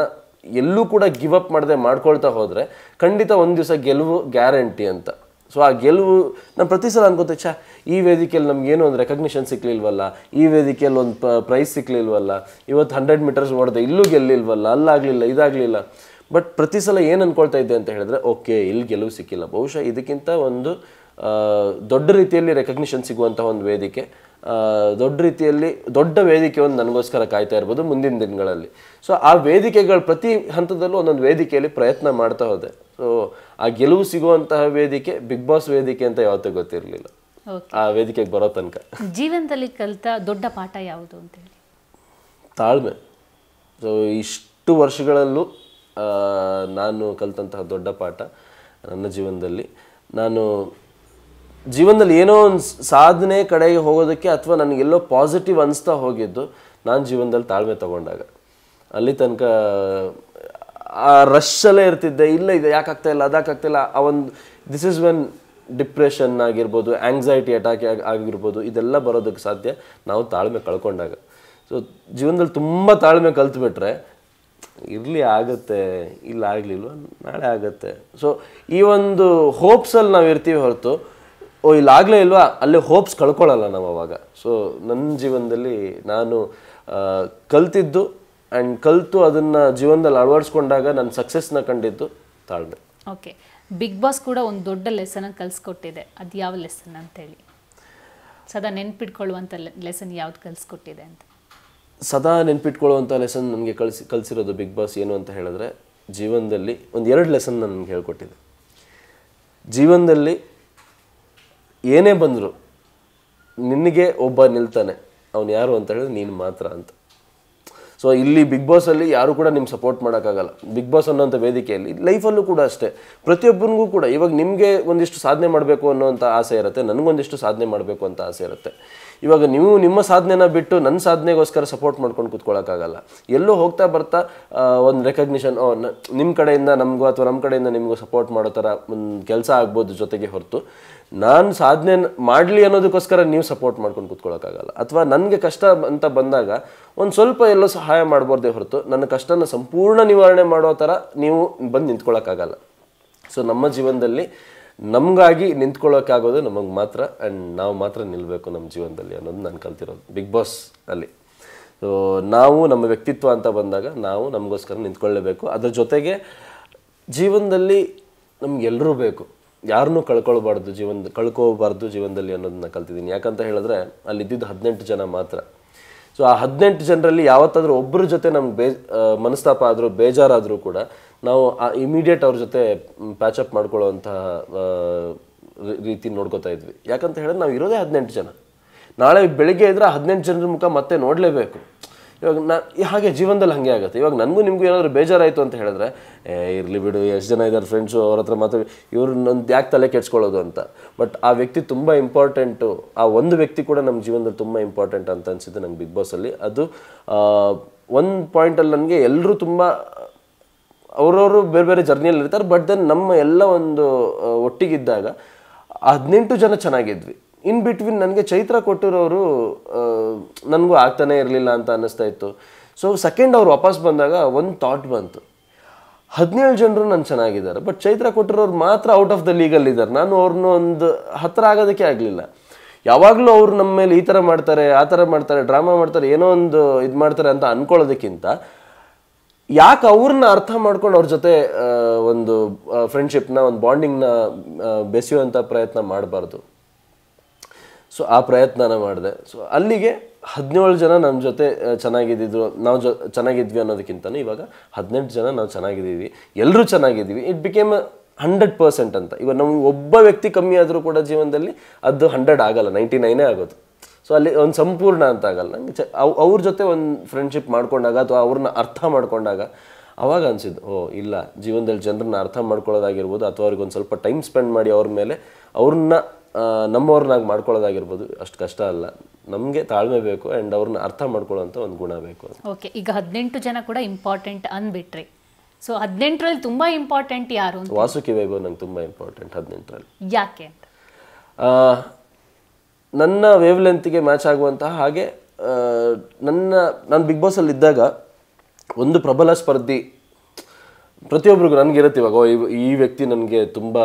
ಎಲ್ಲೂ ಕೂಡ ಗಿವ್ ಅಪ್ ಮಾಡದೆ ಮಾಡ್ಕೊಳ್ತಾ ಹೋದರೆ ಖಂಡಿತ ಒಂದು ದಿವಸ ಗೆಲುವು ಗ್ಯಾರಂಟಿ ಅಂತ ಸೊ ಆ ಗೆಲುವು ನಾನು ಪ್ರತಿ ಸಲ ಅನ್ಕೋತ ಛಾ ಈ ವೇದಿಕೆಯಲ್ಲಿ ನಮಗೇನು ಒಂದು ರೆಕಗ್ನಿಷನ್ ಸಿಕ್ಕಲಿಲ್ವಲ್ಲ ಈ ವೇದಿಕೆಯಲ್ಲಿ ಒಂದು ಪ್ರೈಸ್ ಸಿಕ್ಕಲಿಲ್ವಲ್ಲ ಇವತ್ತು ಹಂಡ್ರೆಡ್ ಮೀಟರ್ಸ್ ಓಡಿದೆ ಇಲ್ಲೂ ಗೆಲ್ಲಿಲ್ವಲ್ಲ ಅಲ್ಲಾಗಲಿಲ್ಲ ಇದಾಗಲಿಲ್ಲ ಬಟ್ ಪ್ರತಿ ಸಲ ಏನು ಅಂದ್ಕೊಳ್ತಾ ಇದ್ದೆ ಅಂತ ಹೇಳಿದ್ರೆ ಓಕೆ ಇಲ್ಲಿ ಗೆಲುವು ಸಿಕ್ಕಿಲ್ಲ ಬಹುಶಃ ಇದಕ್ಕಿಂತ ಒಂದು ದೊಡ್ಡ ರೀತಿಯಲ್ಲಿ ರೆಕಗ್ನಿಷನ್ ಸಿಗುವಂತಹ ಒಂದು ವೇದಿಕೆ ದೊಡ್ಡ ರೀತಿಯಲ್ಲಿ ದೊಡ್ಡ ವೇದಿಕೆ ಒಂದು ನನಗೋಸ್ಕರ ಕಾಯ್ತಾ ಇರ್ಬೋದು ಮುಂದಿನ ದಿನಗಳಲ್ಲಿ ಸೊ ಆ ವೇದಿಕೆಗಳು ಪ್ರತಿ ಹಂತದಲ್ಲೂ ಒಂದೊಂದು ವೇದಿಕೆಯಲ್ಲಿ ಪ್ರಯತ್ನ ಮಾಡ್ತಾ ಹೋದೆ ಸೊ ಆ ಗೆಲುವು ಸಿಗುವಂತಹ ವೇದಿಕೆ ಬಿಗ್ ಬಾಸ್ ವೇದಿಕೆ ಅಂತ ಯಾವತ್ತೂ ಗೊತ್ತಿರಲಿಲ್ಲ ಆ ವೇದಿಕೆಗೆ ಬರೋ ತನಕ ಜೀವನದಲ್ಲಿ ಕಲಿತ ದೊಡ್ಡ ಪಾಠ ಯಾವುದು ಅಂತ ಹೇಳಿ ತಾಳ್ಮೆ ಸೊ ಇಷ್ಟು ವರ್ಷಗಳಲ್ಲೂ ನಾನು ಕಲಿತಂತಹ ದೊಡ್ಡ ಪಾಠ ನನ್ನ ಜೀವನದಲ್ಲಿ ನಾನು ಜೀವನದಲ್ಲಿ ಏನೋ ಒಂದು ಸಾಧನೆ ಕಡೆಗೆ ಹೋಗೋದಕ್ಕೆ ಅಥವಾ ನನಗೆಲ್ಲೋ ಪಾಸಿಟಿವ್ ಅನಿಸ್ತಾ ಹೋಗಿದ್ದು ನಾನು ಜೀವನದಲ್ಲಿ ತಾಳ್ಮೆ ತಗೊಂಡಾಗ ಅಲ್ಲಿ ತನಕ ಆ ರಶ್ಶಲ್ಲೇ ಇರ್ತಿದ್ದೆ ಇಲ್ಲ ಇದು ಯಾಕಾಗ್ತಾ ಇಲ್ಲ ಅದಕ್ಕಾಗ್ತಾ ಇಲ್ಲ ಆ ಒಂದು ದಿಸ್ ಇಸ್ ವೆನ್ ಡಿಪ್ರೆಷನ್ ಆಗಿರ್ಬೋದು ಆ್ಯಂಗ್ಸೈಟಿ ಅಟ್ಯಾಕ್ ಆಗಿರ್ಬೋದು ಇದೆಲ್ಲ ಬರೋದಕ್ಕೆ ಸಾಧ್ಯ ನಾವು ತಾಳ್ಮೆ ಕಳ್ಕೊಂಡಾಗ ಸೊ ಜೀವನದಲ್ಲಿ ತುಂಬ ತಾಳ್ಮೆ ಕಲ್ತ್ಬಿಟ್ರೆ ಇರಲಿ ಆಗುತ್ತೆ ಇಲ್ಲ ಆಗಲಿಲ್ವ ನಾಳೆ ಆಗುತ್ತೆ ಸೊ ಈ ಒಂದು ಹೋಪ್ಸಲ್ಲಿ ನಾವು ಇರ್ತೀವಿ ಹೊರತು ಓ ಇಲ್ಲಾಗಲೇ ಇಲ್ವಾ ಅಲ್ಲೇ ಹೋಪ್ಸ್ ಕಳ್ಕೊಳ್ಳಲ್ಲ ನಾವು ಅವಾಗ ಸೊ ನನ್ನ ಜೀವನದಲ್ಲಿ ನಾನು ಕಲ್ತಿದ್ದು ಆ್ಯಂಡ್ ಕಲಿತು ಅದನ್ನು ಜೀವನದಲ್ಲಿ ಅಳವಡಿಸ್ಕೊಂಡಾಗ ನಾನು ಸಕ್ಸಸ್ನ ಕಂಡಿದ್ದು ತಾಳ್ಮೆ ಓಕೆ ಬಿಗ್ ಬಾಸ್ ಕೂಡ ಒಂದು ದೊಡ್ಡ ಲೆಸನ್ ಕಲಿಸ್ಕೊಟ್ಟಿದೆ ಅದು ಯಾವ ಲೆಸನ್ ಅಂತೇಳಿ ಸದಾ ನೆನ್ಪಿಟ್ಕೊಳ್ಳುವಂಥ ಲೆಸನ್ ಯಾವ್ದು ಕಲಿಸ್ಕೊಟ್ಟಿದೆ ಅಂತ ಸದಾ ನೆನ್ಪಿಟ್ಕೊಳ್ಳುವಂಥ ಲೆಸನ್ ನನಗೆ ಕಲಿಸಿ ಕಲಿಸಿರೋದು ಬಿಗ್ ಬಾಸ್ ಏನು ಅಂತ ಹೇಳಿದ್ರೆ ಜೀವನದಲ್ಲಿ ಒಂದು ಎರಡು ಲೆಸನ್ ನನಗೆ ಹೇಳ್ಕೊಟ್ಟಿದೆ ಜೀವನದಲ್ಲಿ ಏನೇ ಬಂದರೂ ನಿನಗೆ ಒಬ್ಬ ನಿಲ್ತಾನೆ ಅವನು ಯಾರು ಅಂತ ಹೇಳಿದ್ರೆ ನೀನು ಮಾತ್ರ ಅಂತ ಸೊ ಇಲ್ಲಿ ಬಿಗ್ ಬಾಸಲ್ಲಿ ಯಾರು ಕೂಡ ನಿಮ್ಗೆ ಸಪೋರ್ಟ್ ಮಾಡೋಕ್ಕಾಗಲ್ಲ ಬಿಗ್ ಬಾಸ್ ಅನ್ನೋಂಥ ವೇದಿಕೆಯಲ್ಲಿ ಲೈಫಲ್ಲೂ ಕೂಡ ಅಷ್ಟೇ ಪ್ರತಿಯೊಬ್ಬನಿಗೂ ಕೂಡ ಇವಾಗ ನಿಮಗೆ ಒಂದಿಷ್ಟು ಸಾಧನೆ ಮಾಡಬೇಕು ಅನ್ನೋಂಥ ಆಸೆ ಇರುತ್ತೆ ನನಗೊಂದಿಷ್ಟು ಸಾಧನೆ ಮಾಡಬೇಕು ಅಂತ ಆಸೆ ಇರುತ್ತೆ ಇವಾಗ ನೀವು ನಿಮ್ಮ ಸಾಧನೆನ ಬಿಟ್ಟು ನನ್ನ ಸಾಧನೆಗೋಸ್ಕರ ಸಪೋರ್ಟ್ ಮಾಡ್ಕೊಂಡು ಕೂತ್ಕೊಳ್ಳೋಕ್ಕಾಗಲ್ಲ ಎಲ್ಲೂ ಹೋಗ್ತಾ ಬರ್ತಾ ಒಂದು ರೆಕಗ್ನಿಷನ್ ನಿಮ್ಮ ಕಡೆಯಿಂದ ನಮಗೂ ಅಥವಾ ನಮ್ಮ ಕಡೆಯಿಂದ ನಿಮಗೂ ಸಪೋರ್ಟ್ ಮಾಡೋ ಥರ ಒಂದು ಕೆಲಸ ಆಗ್ಬೋದು ಜೊತೆಗೆ ಹೊರತು ನಾನು ಸಾಧನೆ ಮಾಡಲಿ ಅನ್ನೋದಕ್ಕೋಸ್ಕರ ನೀವು ಸಪೋರ್ಟ್ ಮಾಡ್ಕೊಂಡು ಕುತ್ಕೊಳ್ಳೋಕ್ಕಾಗಲ್ಲ ಅಥವಾ ನನಗೆ ಕಷ್ಟ ಅಂತ ಬಂದಾಗ ಒಂದು ಸ್ವಲ್ಪ ಎಲ್ಲ ಸಹಾಯ ಮಾಡಬಾರ್ದೇ ಹೊರತು ನನ್ನ ಕಷ್ಟನ ಸಂಪೂರ್ಣ ನಿವಾರಣೆ ಮಾಡೋ ಥರ ನೀವು ಬಂದು ನಿಂತ್ಕೊಳ್ಳೋಕ್ಕಾಗಲ್ಲ ಸೊ ನಮ್ಮ ಜೀವನದಲ್ಲಿ ನಮಗಾಗಿ ನಿಂತ್ಕೊಳ್ಳೋಕ್ಕಾಗೋದು ನಮಗೆ ಮಾತ್ರ ಆ್ಯಂಡ್ ನಾವು ಮಾತ್ರ ನಿಲ್ಲಬೇಕು ನಮ್ಮ ಜೀವನದಲ್ಲಿ ಅನ್ನೋದು ನಾನು ಕಲ್ತಿರೋದು ಬಿಗ್ ಬಾಸ್ ಅಲ್ಲಿ ಸೊ ನಾವು ನಮ್ಮ ವ್ಯಕ್ತಿತ್ವ ಅಂತ ಬಂದಾಗ ನಾವು ನಮಗೋಸ್ಕರ ನಿಂತ್ಕೊಳ್ಳೇಬೇಕು ಅದರ ಜೊತೆಗೆ ಜೀವನದಲ್ಲಿ ನಮಗೆಲ್ಲರೂ ಬೇಕು ಯಾರನ್ನೂ ಕಳ್ಕೊಳ್ಬಾರ್ದು ಜೀವನ ಕಳ್ಕೋಬಾರ್ದು ಜೀವನದಲ್ಲಿ ಅನ್ನೋದನ್ನ ಕಲ್ತಿದ್ದೀನಿ ಯಾಕಂತ ಹೇಳಿದ್ರೆ ಅಲ್ಲಿದ್ದಿದ್ದು ಹದಿನೆಂಟು ಜನ ಮಾತ್ರ ಸೊ ಆ ಹದಿನೆಂಟು ಜನರಲ್ಲಿ ಯಾವತ್ತಾದರೂ ಒಬ್ಬರ ಜೊತೆ ನಮ್ಗೆ ಬೇ ಮನಸ್ತಾಪ ಆದರೂ ಬೇಜಾರಾದರೂ ಕೂಡ ನಾವು ಆ ಇಮಿಡಿಯೇಟ್ ಅವ್ರ ಜೊತೆ ಪ್ಯಾಚಪ್ ಮಾಡ್ಕೊಳ್ಳೋವಂತಹ ರೀತಿ ನೋಡ್ಕೋತಾ ಇದ್ವಿ ಯಾಕಂತ ಹೇಳಿದ್ರೆ ನಾವು ಇರೋದೇ ಹದಿನೆಂಟು ಜನ ನಾಳೆ ಬೆಳಿಗ್ಗೆ ಇದ್ರೆ ಹದಿನೆಂಟು ಜನರ ಮುಖ ಮತ್ತೆ ನೋಡಲೇಬೇಕು ಇವಾಗ ನಾ ಹಾಗೆ ಜೀವನದಲ್ಲಿ ಹಾಗೆ ಆಗುತ್ತೆ ಇವಾಗ ನನಗೂ ನಿಮಗೂ ಏನಾದರೂ ಬೇಜಾರಾಯಿತು ಅಂತ ಹೇಳಿದ್ರೆ ಏ ಇರಲಿ ಬಿಡು ಎಷ್ಟು ಜನ ಇದ್ದಾರೆ ಫ್ರೆಂಡ್ಸು ಅವ್ರ ಹತ್ರ ಮಾತ್ರ ಇವರು ನಂದು ಯಾಕೆ ತಲೆ ಕೆಡ್ಸ್ಕೊಳ್ಳೋದು ಅಂತ ಬಟ್ ಆ ವ್ಯಕ್ತಿ ತುಂಬ ಇಂಪಾರ್ಟೆಂಟು ಆ ಒಂದು ವ್ಯಕ್ತಿ ಕೂಡ ನಮ್ಮ ಜೀವನದಲ್ಲಿ ತುಂಬ ಇಂಪಾರ್ಟೆಂಟ್ ಅಂತ ಅನಿಸಿದ್ದು ನಂಗೆ ಬಿಗ್ ಬಾಸಲ್ಲಿ ಅದು ಒಂದು ಪಾಯಿಂಟಲ್ಲಿ ನನಗೆ ಎಲ್ಲರೂ ತುಂಬ ಅವರವರು ಬೇರೆ ಬೇರೆ ಜರ್ನಿಯಲ್ಲಿ ಇರ್ತಾರೆ ಬಟ್ ದೆನ್ ನಮ್ಮ ಎಲ್ಲ ಒಂದು ಒಟ್ಟಿಗಿದ್ದಾಗ ಹದಿನೆಂಟು ಜನ ಚೆನ್ನಾಗಿದ್ವಿ ಇನ್ ಬಿಟ್ವೀನ್ ನನಗೆ ಚೈತ್ರ ಕೊಟ್ಟಿರೋರು ನನಗೂ ಆಗ್ತಾನೇ ಇರಲಿಲ್ಲ ಅಂತ ಅನ್ನಿಸ್ತಾ ಇತ್ತು ಸೊ ಸೆಕೆಂಡ್ ಅವ್ರು ವಾಪಸ್ ಬಂದಾಗ ಒಂದು ಥಾಟ್ ಬಂತು ಹದಿನೇಳು ಜನರು ನಾನು ಚೆನ್ನಾಗಿದ್ದಾರೆ ಬಟ್ ಚೈತ್ರ ಕೊಟ್ಟಿರೋರು ಮಾತ್ರ ಔಟ್ ಆಫ್ ದ ಇದ್ದಾರೆ ನಾನು ಅವ್ರನ್ನ ಒಂದು ಹತ್ತಿರ ಆಗೋದಕ್ಕೆ ಆಗಲಿಲ್ಲ ಯಾವಾಗಲೂ ಅವರು ನಮ್ಮ ಮೇಲೆ ಈ ಥರ ಮಾಡ್ತಾರೆ ಆ ಥರ ಮಾಡ್ತಾರೆ ಡ್ರಾಮಾ ಮಾಡ್ತಾರೆ ಏನೋ ಒಂದು ಇದು ಮಾಡ್ತಾರೆ ಅಂತ ಅಂದ್ಕೊಳ್ಳೋದಕ್ಕಿಂತ ಯಾಕೆ ಅವ್ರನ್ನ ಅರ್ಥ ಮಾಡ್ಕೊಂಡು ಅವ್ರ ಜೊತೆ ಒಂದು ಫ್ರೆಂಡ್ಶಿಪ್ನ ಒಂದು ಬಾಂಡಿಂಗ್ನ ಬೆಸೆಯುವಂಥ ಪ್ರಯತ್ನ ಮಾಡಬಾರ್ದು ಸೊ ಆ ಪ್ರಯತ್ನನ ಮಾಡಿದೆ ಸೊ ಅಲ್ಲಿಗೆ ಹದಿನೇಳು ಜನ ನಮ್ಮ ಜೊತೆ ಚೆನ್ನಾಗಿದ್ದಿದ್ರು ನಾವು ಜೊ ಚೆನ್ನಾಗಿದ್ವಿ ಅನ್ನೋದಕ್ಕಿಂತ ಇವಾಗ ಹದಿನೆಂಟು ಜನ ನಾವು ಚೆನ್ನಾಗಿದ್ದೀವಿ ಎಲ್ಲರೂ ಚೆನ್ನಾಗಿದ್ದೀವಿ ಇಟ್ ಬಿಕೇಮ್ ಹಂಡ್ರೆಡ್ ಪರ್ಸೆಂಟ್ ಅಂತ ಇವಾಗ ನಮ್ಗೆ ಒಬ್ಬ ವ್ಯಕ್ತಿ ಕಮ್ಮಿ ಆದರೂ ಕೂಡ ಜೀವನದಲ್ಲಿ ಅದು ಹಂಡ್ರೆಡ್ ಆಗಲ್ಲ ನೈಂಟಿ ನೈನೇ ಆಗೋದು ಸೊ ಅಲ್ಲಿ ಒಂದು ಸಂಪೂರ್ಣ ಅಂತ ಆಗಲ್ಲ ನಂಗೆ ಚ ಅವ್ರ ಜೊತೆ ಒಂದು ಫ್ರೆಂಡ್ಶಿಪ್ ಮಾಡ್ಕೊಂಡಾಗ ಅಥವಾ ಅವ್ರನ್ನ ಅರ್ಥ ಮಾಡ್ಕೊಂಡಾಗ ಅವಾಗ ಅನಿಸಿದ್ದು ಓ ಇಲ್ಲ ಜೀವನದಲ್ಲಿ ಜನರನ್ನ ಅರ್ಥ ಮಾಡ್ಕೊಳ್ಳೋದಾಗಿರ್ಬೋದು ಅಥವಾ ಅವ್ರಿಗೆ ಒಂದು ಸ್ವಲ್ಪ ಟೈಮ್ ಸ್ಪೆಂಡ್ ಮಾಡಿ ಅವ್ರ ಮೇಲೆ ಅವ್ರನ್ನ ನಮ್ಮವ್ರನ್ನಾಗಿ ಮಾಡ್ಕೊಳ್ಳೋದಾಗಿರ್ಬೋದು ಅಷ್ಟು ಕಷ್ಟ ಅಲ್ಲ ನಮಗೆ ತಾಳ್ಮೆ ಬೇಕು ಆ್ಯಂಡ್ ಅವ್ರನ್ನ ಅರ್ಥ ಮಾಡ್ಕೊಳ್ಳೋಂಥ ಒಂದು ಗುಣ ಬೇಕು ಓಕೆ ಈಗ ಹದಿನೆಂಟು ಜನ ಕೂಡ ಇಂಪಾರ್ಟೆಂಟ್ ಅಂದ್ಬಿಟ್ರಿ ಸೊ ಹದಿನೆಂಟರಲ್ಲಿ ತುಂಬ ಇಂಪಾರ್ಟೆಂಟ್ ಯಾರು ವಾಸುಕಿ ವೈಭವ್ ನಂಗೆ ತುಂಬ ಇಂಪಾರ್ಟೆಂಟ್ ಹದಿನೆಂಟರಲ್ಲಿ ಯಾಕೆ ನನ್ನ ವೇವ್ ಲೆಂತ್ಗೆ ಮ್ಯಾಚ್ ಆಗುವಂತಹ ಹಾಗೆ ನನ್ನ ನಾನು ಬಿಗ್ ಬಾಸಲ್ಲಿ ಇದ್ದಾಗ ಒಂದು ಪ್ರಬಲ ಸ್ಪರ್ಧಿ ಪ್ರತಿಯೊಬ್ಬರಿಗೂ ಇರುತ್ತೆ ಇವಾಗ ಈ ವ್ಯಕ್ತಿ ನನಗೆ ತುಂಬ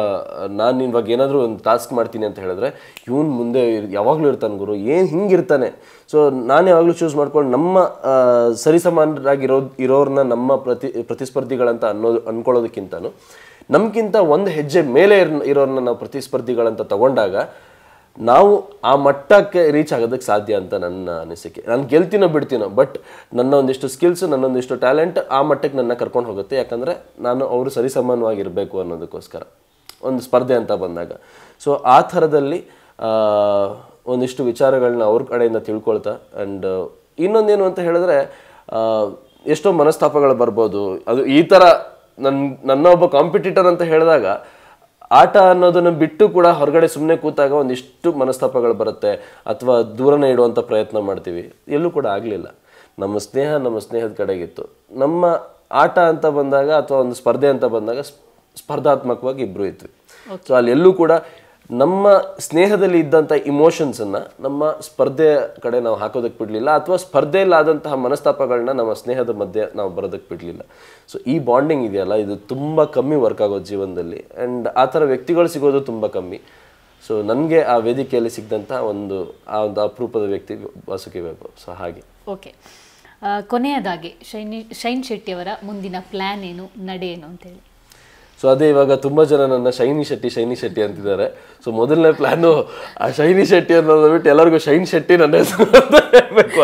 ನಾನು ಇವಾಗ ಏನಾದರೂ ಒಂದು ಟಾಸ್ಕ್ ಮಾಡ್ತೀನಿ ಅಂತ ಹೇಳಿದ್ರೆ ಇವನು ಮುಂದೆ ಯಾವಾಗಲೂ ಇರ್ತಾನೆ ಗುರು ಏನು ಹಿಂಗಿರ್ತಾನೆ ಸೊ ನಾನು ಯಾವಾಗಲೂ ಚೂಸ್ ಮಾಡ್ಕೊಂಡು ನಮ್ಮ ಸರಿಸಮಾನರಾಗಿರೋ ಇರೋರನ್ನ ನಮ್ಮ ಪ್ರತಿ ಪ್ರತಿಸ್ಪರ್ಧಿಗಳಂತ ಅನ್ನೋದು ಅಂದ್ಕೊಳ್ಳೋದಕ್ಕಿಂತನೂ ನಮಗಿಂತ ಒಂದು ಹೆಜ್ಜೆ ಮೇಲೆ ಇರೋರನ್ನ ನಾವು ಪ್ರತಿಸ್ಪರ್ಧಿಗಳಂತ ತಗೊಂಡಾಗ ನಾವು ಆ ಮಟ್ಟಕ್ಕೆ ರೀಚ್ ಆಗೋದಕ್ಕೆ ಸಾಧ್ಯ ಅಂತ ನನ್ನ ಅನಿಸಿಕೆ ನಾನು ಗೆಲ್ತಿನೋ ಬಿಡ್ತೀನೋ ಬಟ್ ನನ್ನ ಒಂದಿಷ್ಟು ಸ್ಕಿಲ್ಸ್ ನನ್ನೊಂದಿಷ್ಟು ಟ್ಯಾಲೆಂಟ್ ಆ ಮಟ್ಟಕ್ಕೆ ನನ್ನ ಕರ್ಕೊಂಡು ಹೋಗುತ್ತೆ ಯಾಕಂದರೆ ನಾನು ಅವರು ಸರಿಸಮಾನವಾಗಿರಬೇಕು ಅನ್ನೋದಕ್ಕೋಸ್ಕರ ಒಂದು ಸ್ಪರ್ಧೆ ಅಂತ ಬಂದಾಗ ಸೊ ಆ ಥರದಲ್ಲಿ ಒಂದಿಷ್ಟು ವಿಚಾರಗಳನ್ನ ಅವ್ರ ಕಡೆಯಿಂದ ತಿಳ್ಕೊಳ್ತಾ ಆ್ಯಂಡ್ ಇನ್ನೊಂದೇನು ಅಂತ ಹೇಳಿದ್ರೆ ಎಷ್ಟೋ ಮನಸ್ತಾಪಗಳು ಬರ್ಬೋದು ಅದು ಈ ಥರ ನನ್ನ ನನ್ನ ಒಬ್ಬ ಕಾಂಪಿಟೇಟರ್ ಅಂತ ಹೇಳಿದಾಗ ಆಟ ಅನ್ನೋದನ್ನು ಬಿಟ್ಟು ಕೂಡ ಹೊರಗಡೆ ಸುಮ್ಮನೆ ಕೂತಾಗ ಒಂದಿಷ್ಟು ಮನಸ್ತಾಪಗಳು ಬರುತ್ತೆ ಅಥವಾ ದೂರನೇ ಇಡುವಂಥ ಪ್ರಯತ್ನ ಮಾಡ್ತೀವಿ ಎಲ್ಲೂ ಕೂಡ ಆಗಲಿಲ್ಲ ನಮ್ಮ ಸ್ನೇಹ ನಮ್ಮ ಸ್ನೇಹದ ಕಡೆಗಿತ್ತು ನಮ್ಮ ಆಟ ಅಂತ ಬಂದಾಗ ಅಥವಾ ಒಂದು ಸ್ಪರ್ಧೆ ಅಂತ ಬಂದಾಗ ಸ್ಪರ್ಧಾತ್ಮಕವಾಗಿ ಇಬ್ಬರು ಇತ್ತು ಸೊ ಅಲ್ಲಿ ಎಲ್ಲೂ ಕೂಡ ನಮ್ಮ ಸ್ನೇಹದಲ್ಲಿ ಇದ್ದಂಥ ಇಮೋಷನ್ಸನ್ನು ನಮ್ಮ ಸ್ಪರ್ಧೆಯ ಕಡೆ ನಾವು ಹಾಕೋದಕ್ಕೆ ಬಿಡಲಿಲ್ಲ ಅಥವಾ ಸ್ಪರ್ಧೆಯಲ್ಲಾದಂತಹ ಮನಸ್ತಾಪಗಳನ್ನ ನಮ್ಮ ಸ್ನೇಹದ ಮಧ್ಯೆ ನಾವು ಬರೋದಕ್ಕೆ ಬಿಡಲಿಲ್ಲ ಸೊ ಈ ಬಾಂಡಿಂಗ್ ಇದೆಯಲ್ಲ ಇದು ತುಂಬ ಕಮ್ಮಿ ವರ್ಕ್ ಆಗೋದು ಜೀವನದಲ್ಲಿ ಆ್ಯಂಡ್ ಆ ಥರ ವ್ಯಕ್ತಿಗಳು ಸಿಗೋದು ತುಂಬ ಕಮ್ಮಿ ಸೊ ನನಗೆ ಆ ವೇದಿಕೆಯಲ್ಲಿ ಸಿಗ್ದಂಥ ಒಂದು ಆ ಒಂದು ಅಪರೂಪದ ವ್ಯಕ್ತಿ ವಾಸುಕಿ ಬೇಕು ಸೊ ಹಾಗೆ ಓಕೆ ಕೊನೆಯದಾಗಿ ಶೈನಿ ಶೈನ್ ಶೆಟ್ಟಿಯವರ ಮುಂದಿನ ಪ್ಲ್ಯಾನ್ ಏನು ನಡೆ ಏನು ಅಂತೇಳಿ ಸೊ ಅದೇ ಇವಾಗ ತುಂಬ ಜನ ನನ್ನ ಶೈನಿ ಶೆಟ್ಟಿ ಶೈನಿ ಶೆಟ್ಟಿ ಅಂತಿದ್ದಾರೆ ಸೊ ಮೊದಲನೇ ಪ್ಲಾನು ಆ ಶೈನಿ ಶೆಟ್ಟಿ ಅನ್ನೋದು ಬಿಟ್ಟು ಎಲ್ಲರಿಗೂ ಶೈನ್ ಶೆಟ್ಟಿ ನನ್ನ ಹೆಸರು ಅಂತ ಹೇಳಬೇಕು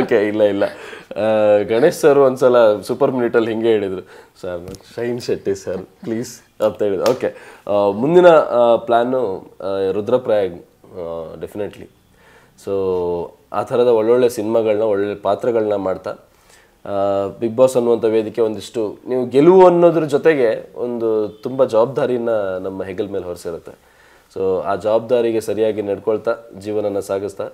ಓಕೆ ಇಲ್ಲ ಇಲ್ಲ ಗಣೇಶ್ ಸರ್ ಸಲ ಸೂಪರ್ ಮಿನಿಟಲ್ಲಿ ಹಿಂಗೆ ಹೇಳಿದರು sir Shine Shetty sir please ಅಂತ ಹೇಳಿದ್ರು ಓಕೆ ಮುಂದಿನ ಪ್ಲ್ಯಾನು ರುದ್ರಪ್ರಾಯ್ ಡೆಫಿನೆಟ್ಲಿ ಸೊ ಆ ಥರದ ಒಳ್ಳೊಳ್ಳೆ ಸಿನಿಮಾಗಳನ್ನ ಒಳ್ಳೊಳ್ಳೆ ಪಾತ್ರಗಳನ್ನ ಮಾಡ್ತಾ ಬಿಗ್ ಬಾಸ್ ಅನ್ನುವಂಥ ವೇದಿಕೆ ಒಂದಿಷ್ಟು ನೀವು ಗೆಲುವು ಅನ್ನೋದ್ರ ಜೊತೆಗೆ ಒಂದು ತುಂಬ ಜವಾಬ್ದಾರಿನ ನಮ್ಮ ಹೆಗಲ್ ಮೇಲೆ ಹೊರಿಸಿರುತ್ತೆ ಸೊ ಆ ಜವಾಬ್ದಾರಿಗೆ ಸರಿಯಾಗಿ ನಡ್ಕೊಳ್ತಾ ಜೀವನನ ಸಾಗಿಸ್ತಾ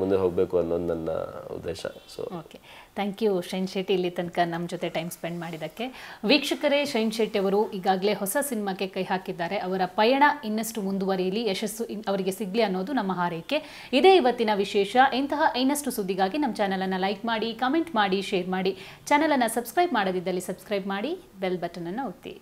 ಮುಂದೆ ಹೋಗಬೇಕು ಅನ್ನೋದು ನನ್ನ ಉದ್ದೇಶ so okay thank you Shine Shetty ಇಲ್ಲಿ ತನಕ ನಮ್ಮ ಜೊತೆ ಟೈಮ್ ಸ್ಪೆಂಡ್ ಮಾಡಿದ್ದಕ್ಕೆ ವೀಕ್ಷಕರೇ ಶೈನ್ ಶೆಟ್ಟಿ ಅವರು ಈಗಾಗಲೇ ಹೊಸ ಸಿನಿಮಾಕ್ಕೆ ಕೈ ಹಾಕಿದ್ದಾರೆ ಅವರ ಪಯಣ ಇನ್ನಷ್ಟು ಮುಂದುವರಿಯಲಿ ಯಶಸ್ಸು ಅವರಿಗೆ ಸಿಗಲಿ ಅನ್ನೋದು ನಮ್ಮ ಹಾರೈಕೆ ಇದೇ ಇವತ್ತಿನ ವಿಶೇಷ ಇಂತಹ ಇನ್ನಷ್ಟು ಸುದ್ದಿಗಾಗಿ ನಮ್ಮ ಚಾನಲನ್ನು ಲೈಕ್ ಮಾಡಿ ಕಮೆಂಟ್ ಮಾಡಿ ಶೇರ್ ಮಾಡಿ ಚಾನಲನ್ನು ಸಬ್ಸ್ಕ್ರೈಬ್ ಮಾಡದಿದ್ದಲ್ಲಿ ಸಬ್ಸ್ಕ್ರೈಬ್ ಮಾಡಿ ಬೆಲ್ ಬಟನನ್ನು ಒತ್ತಿ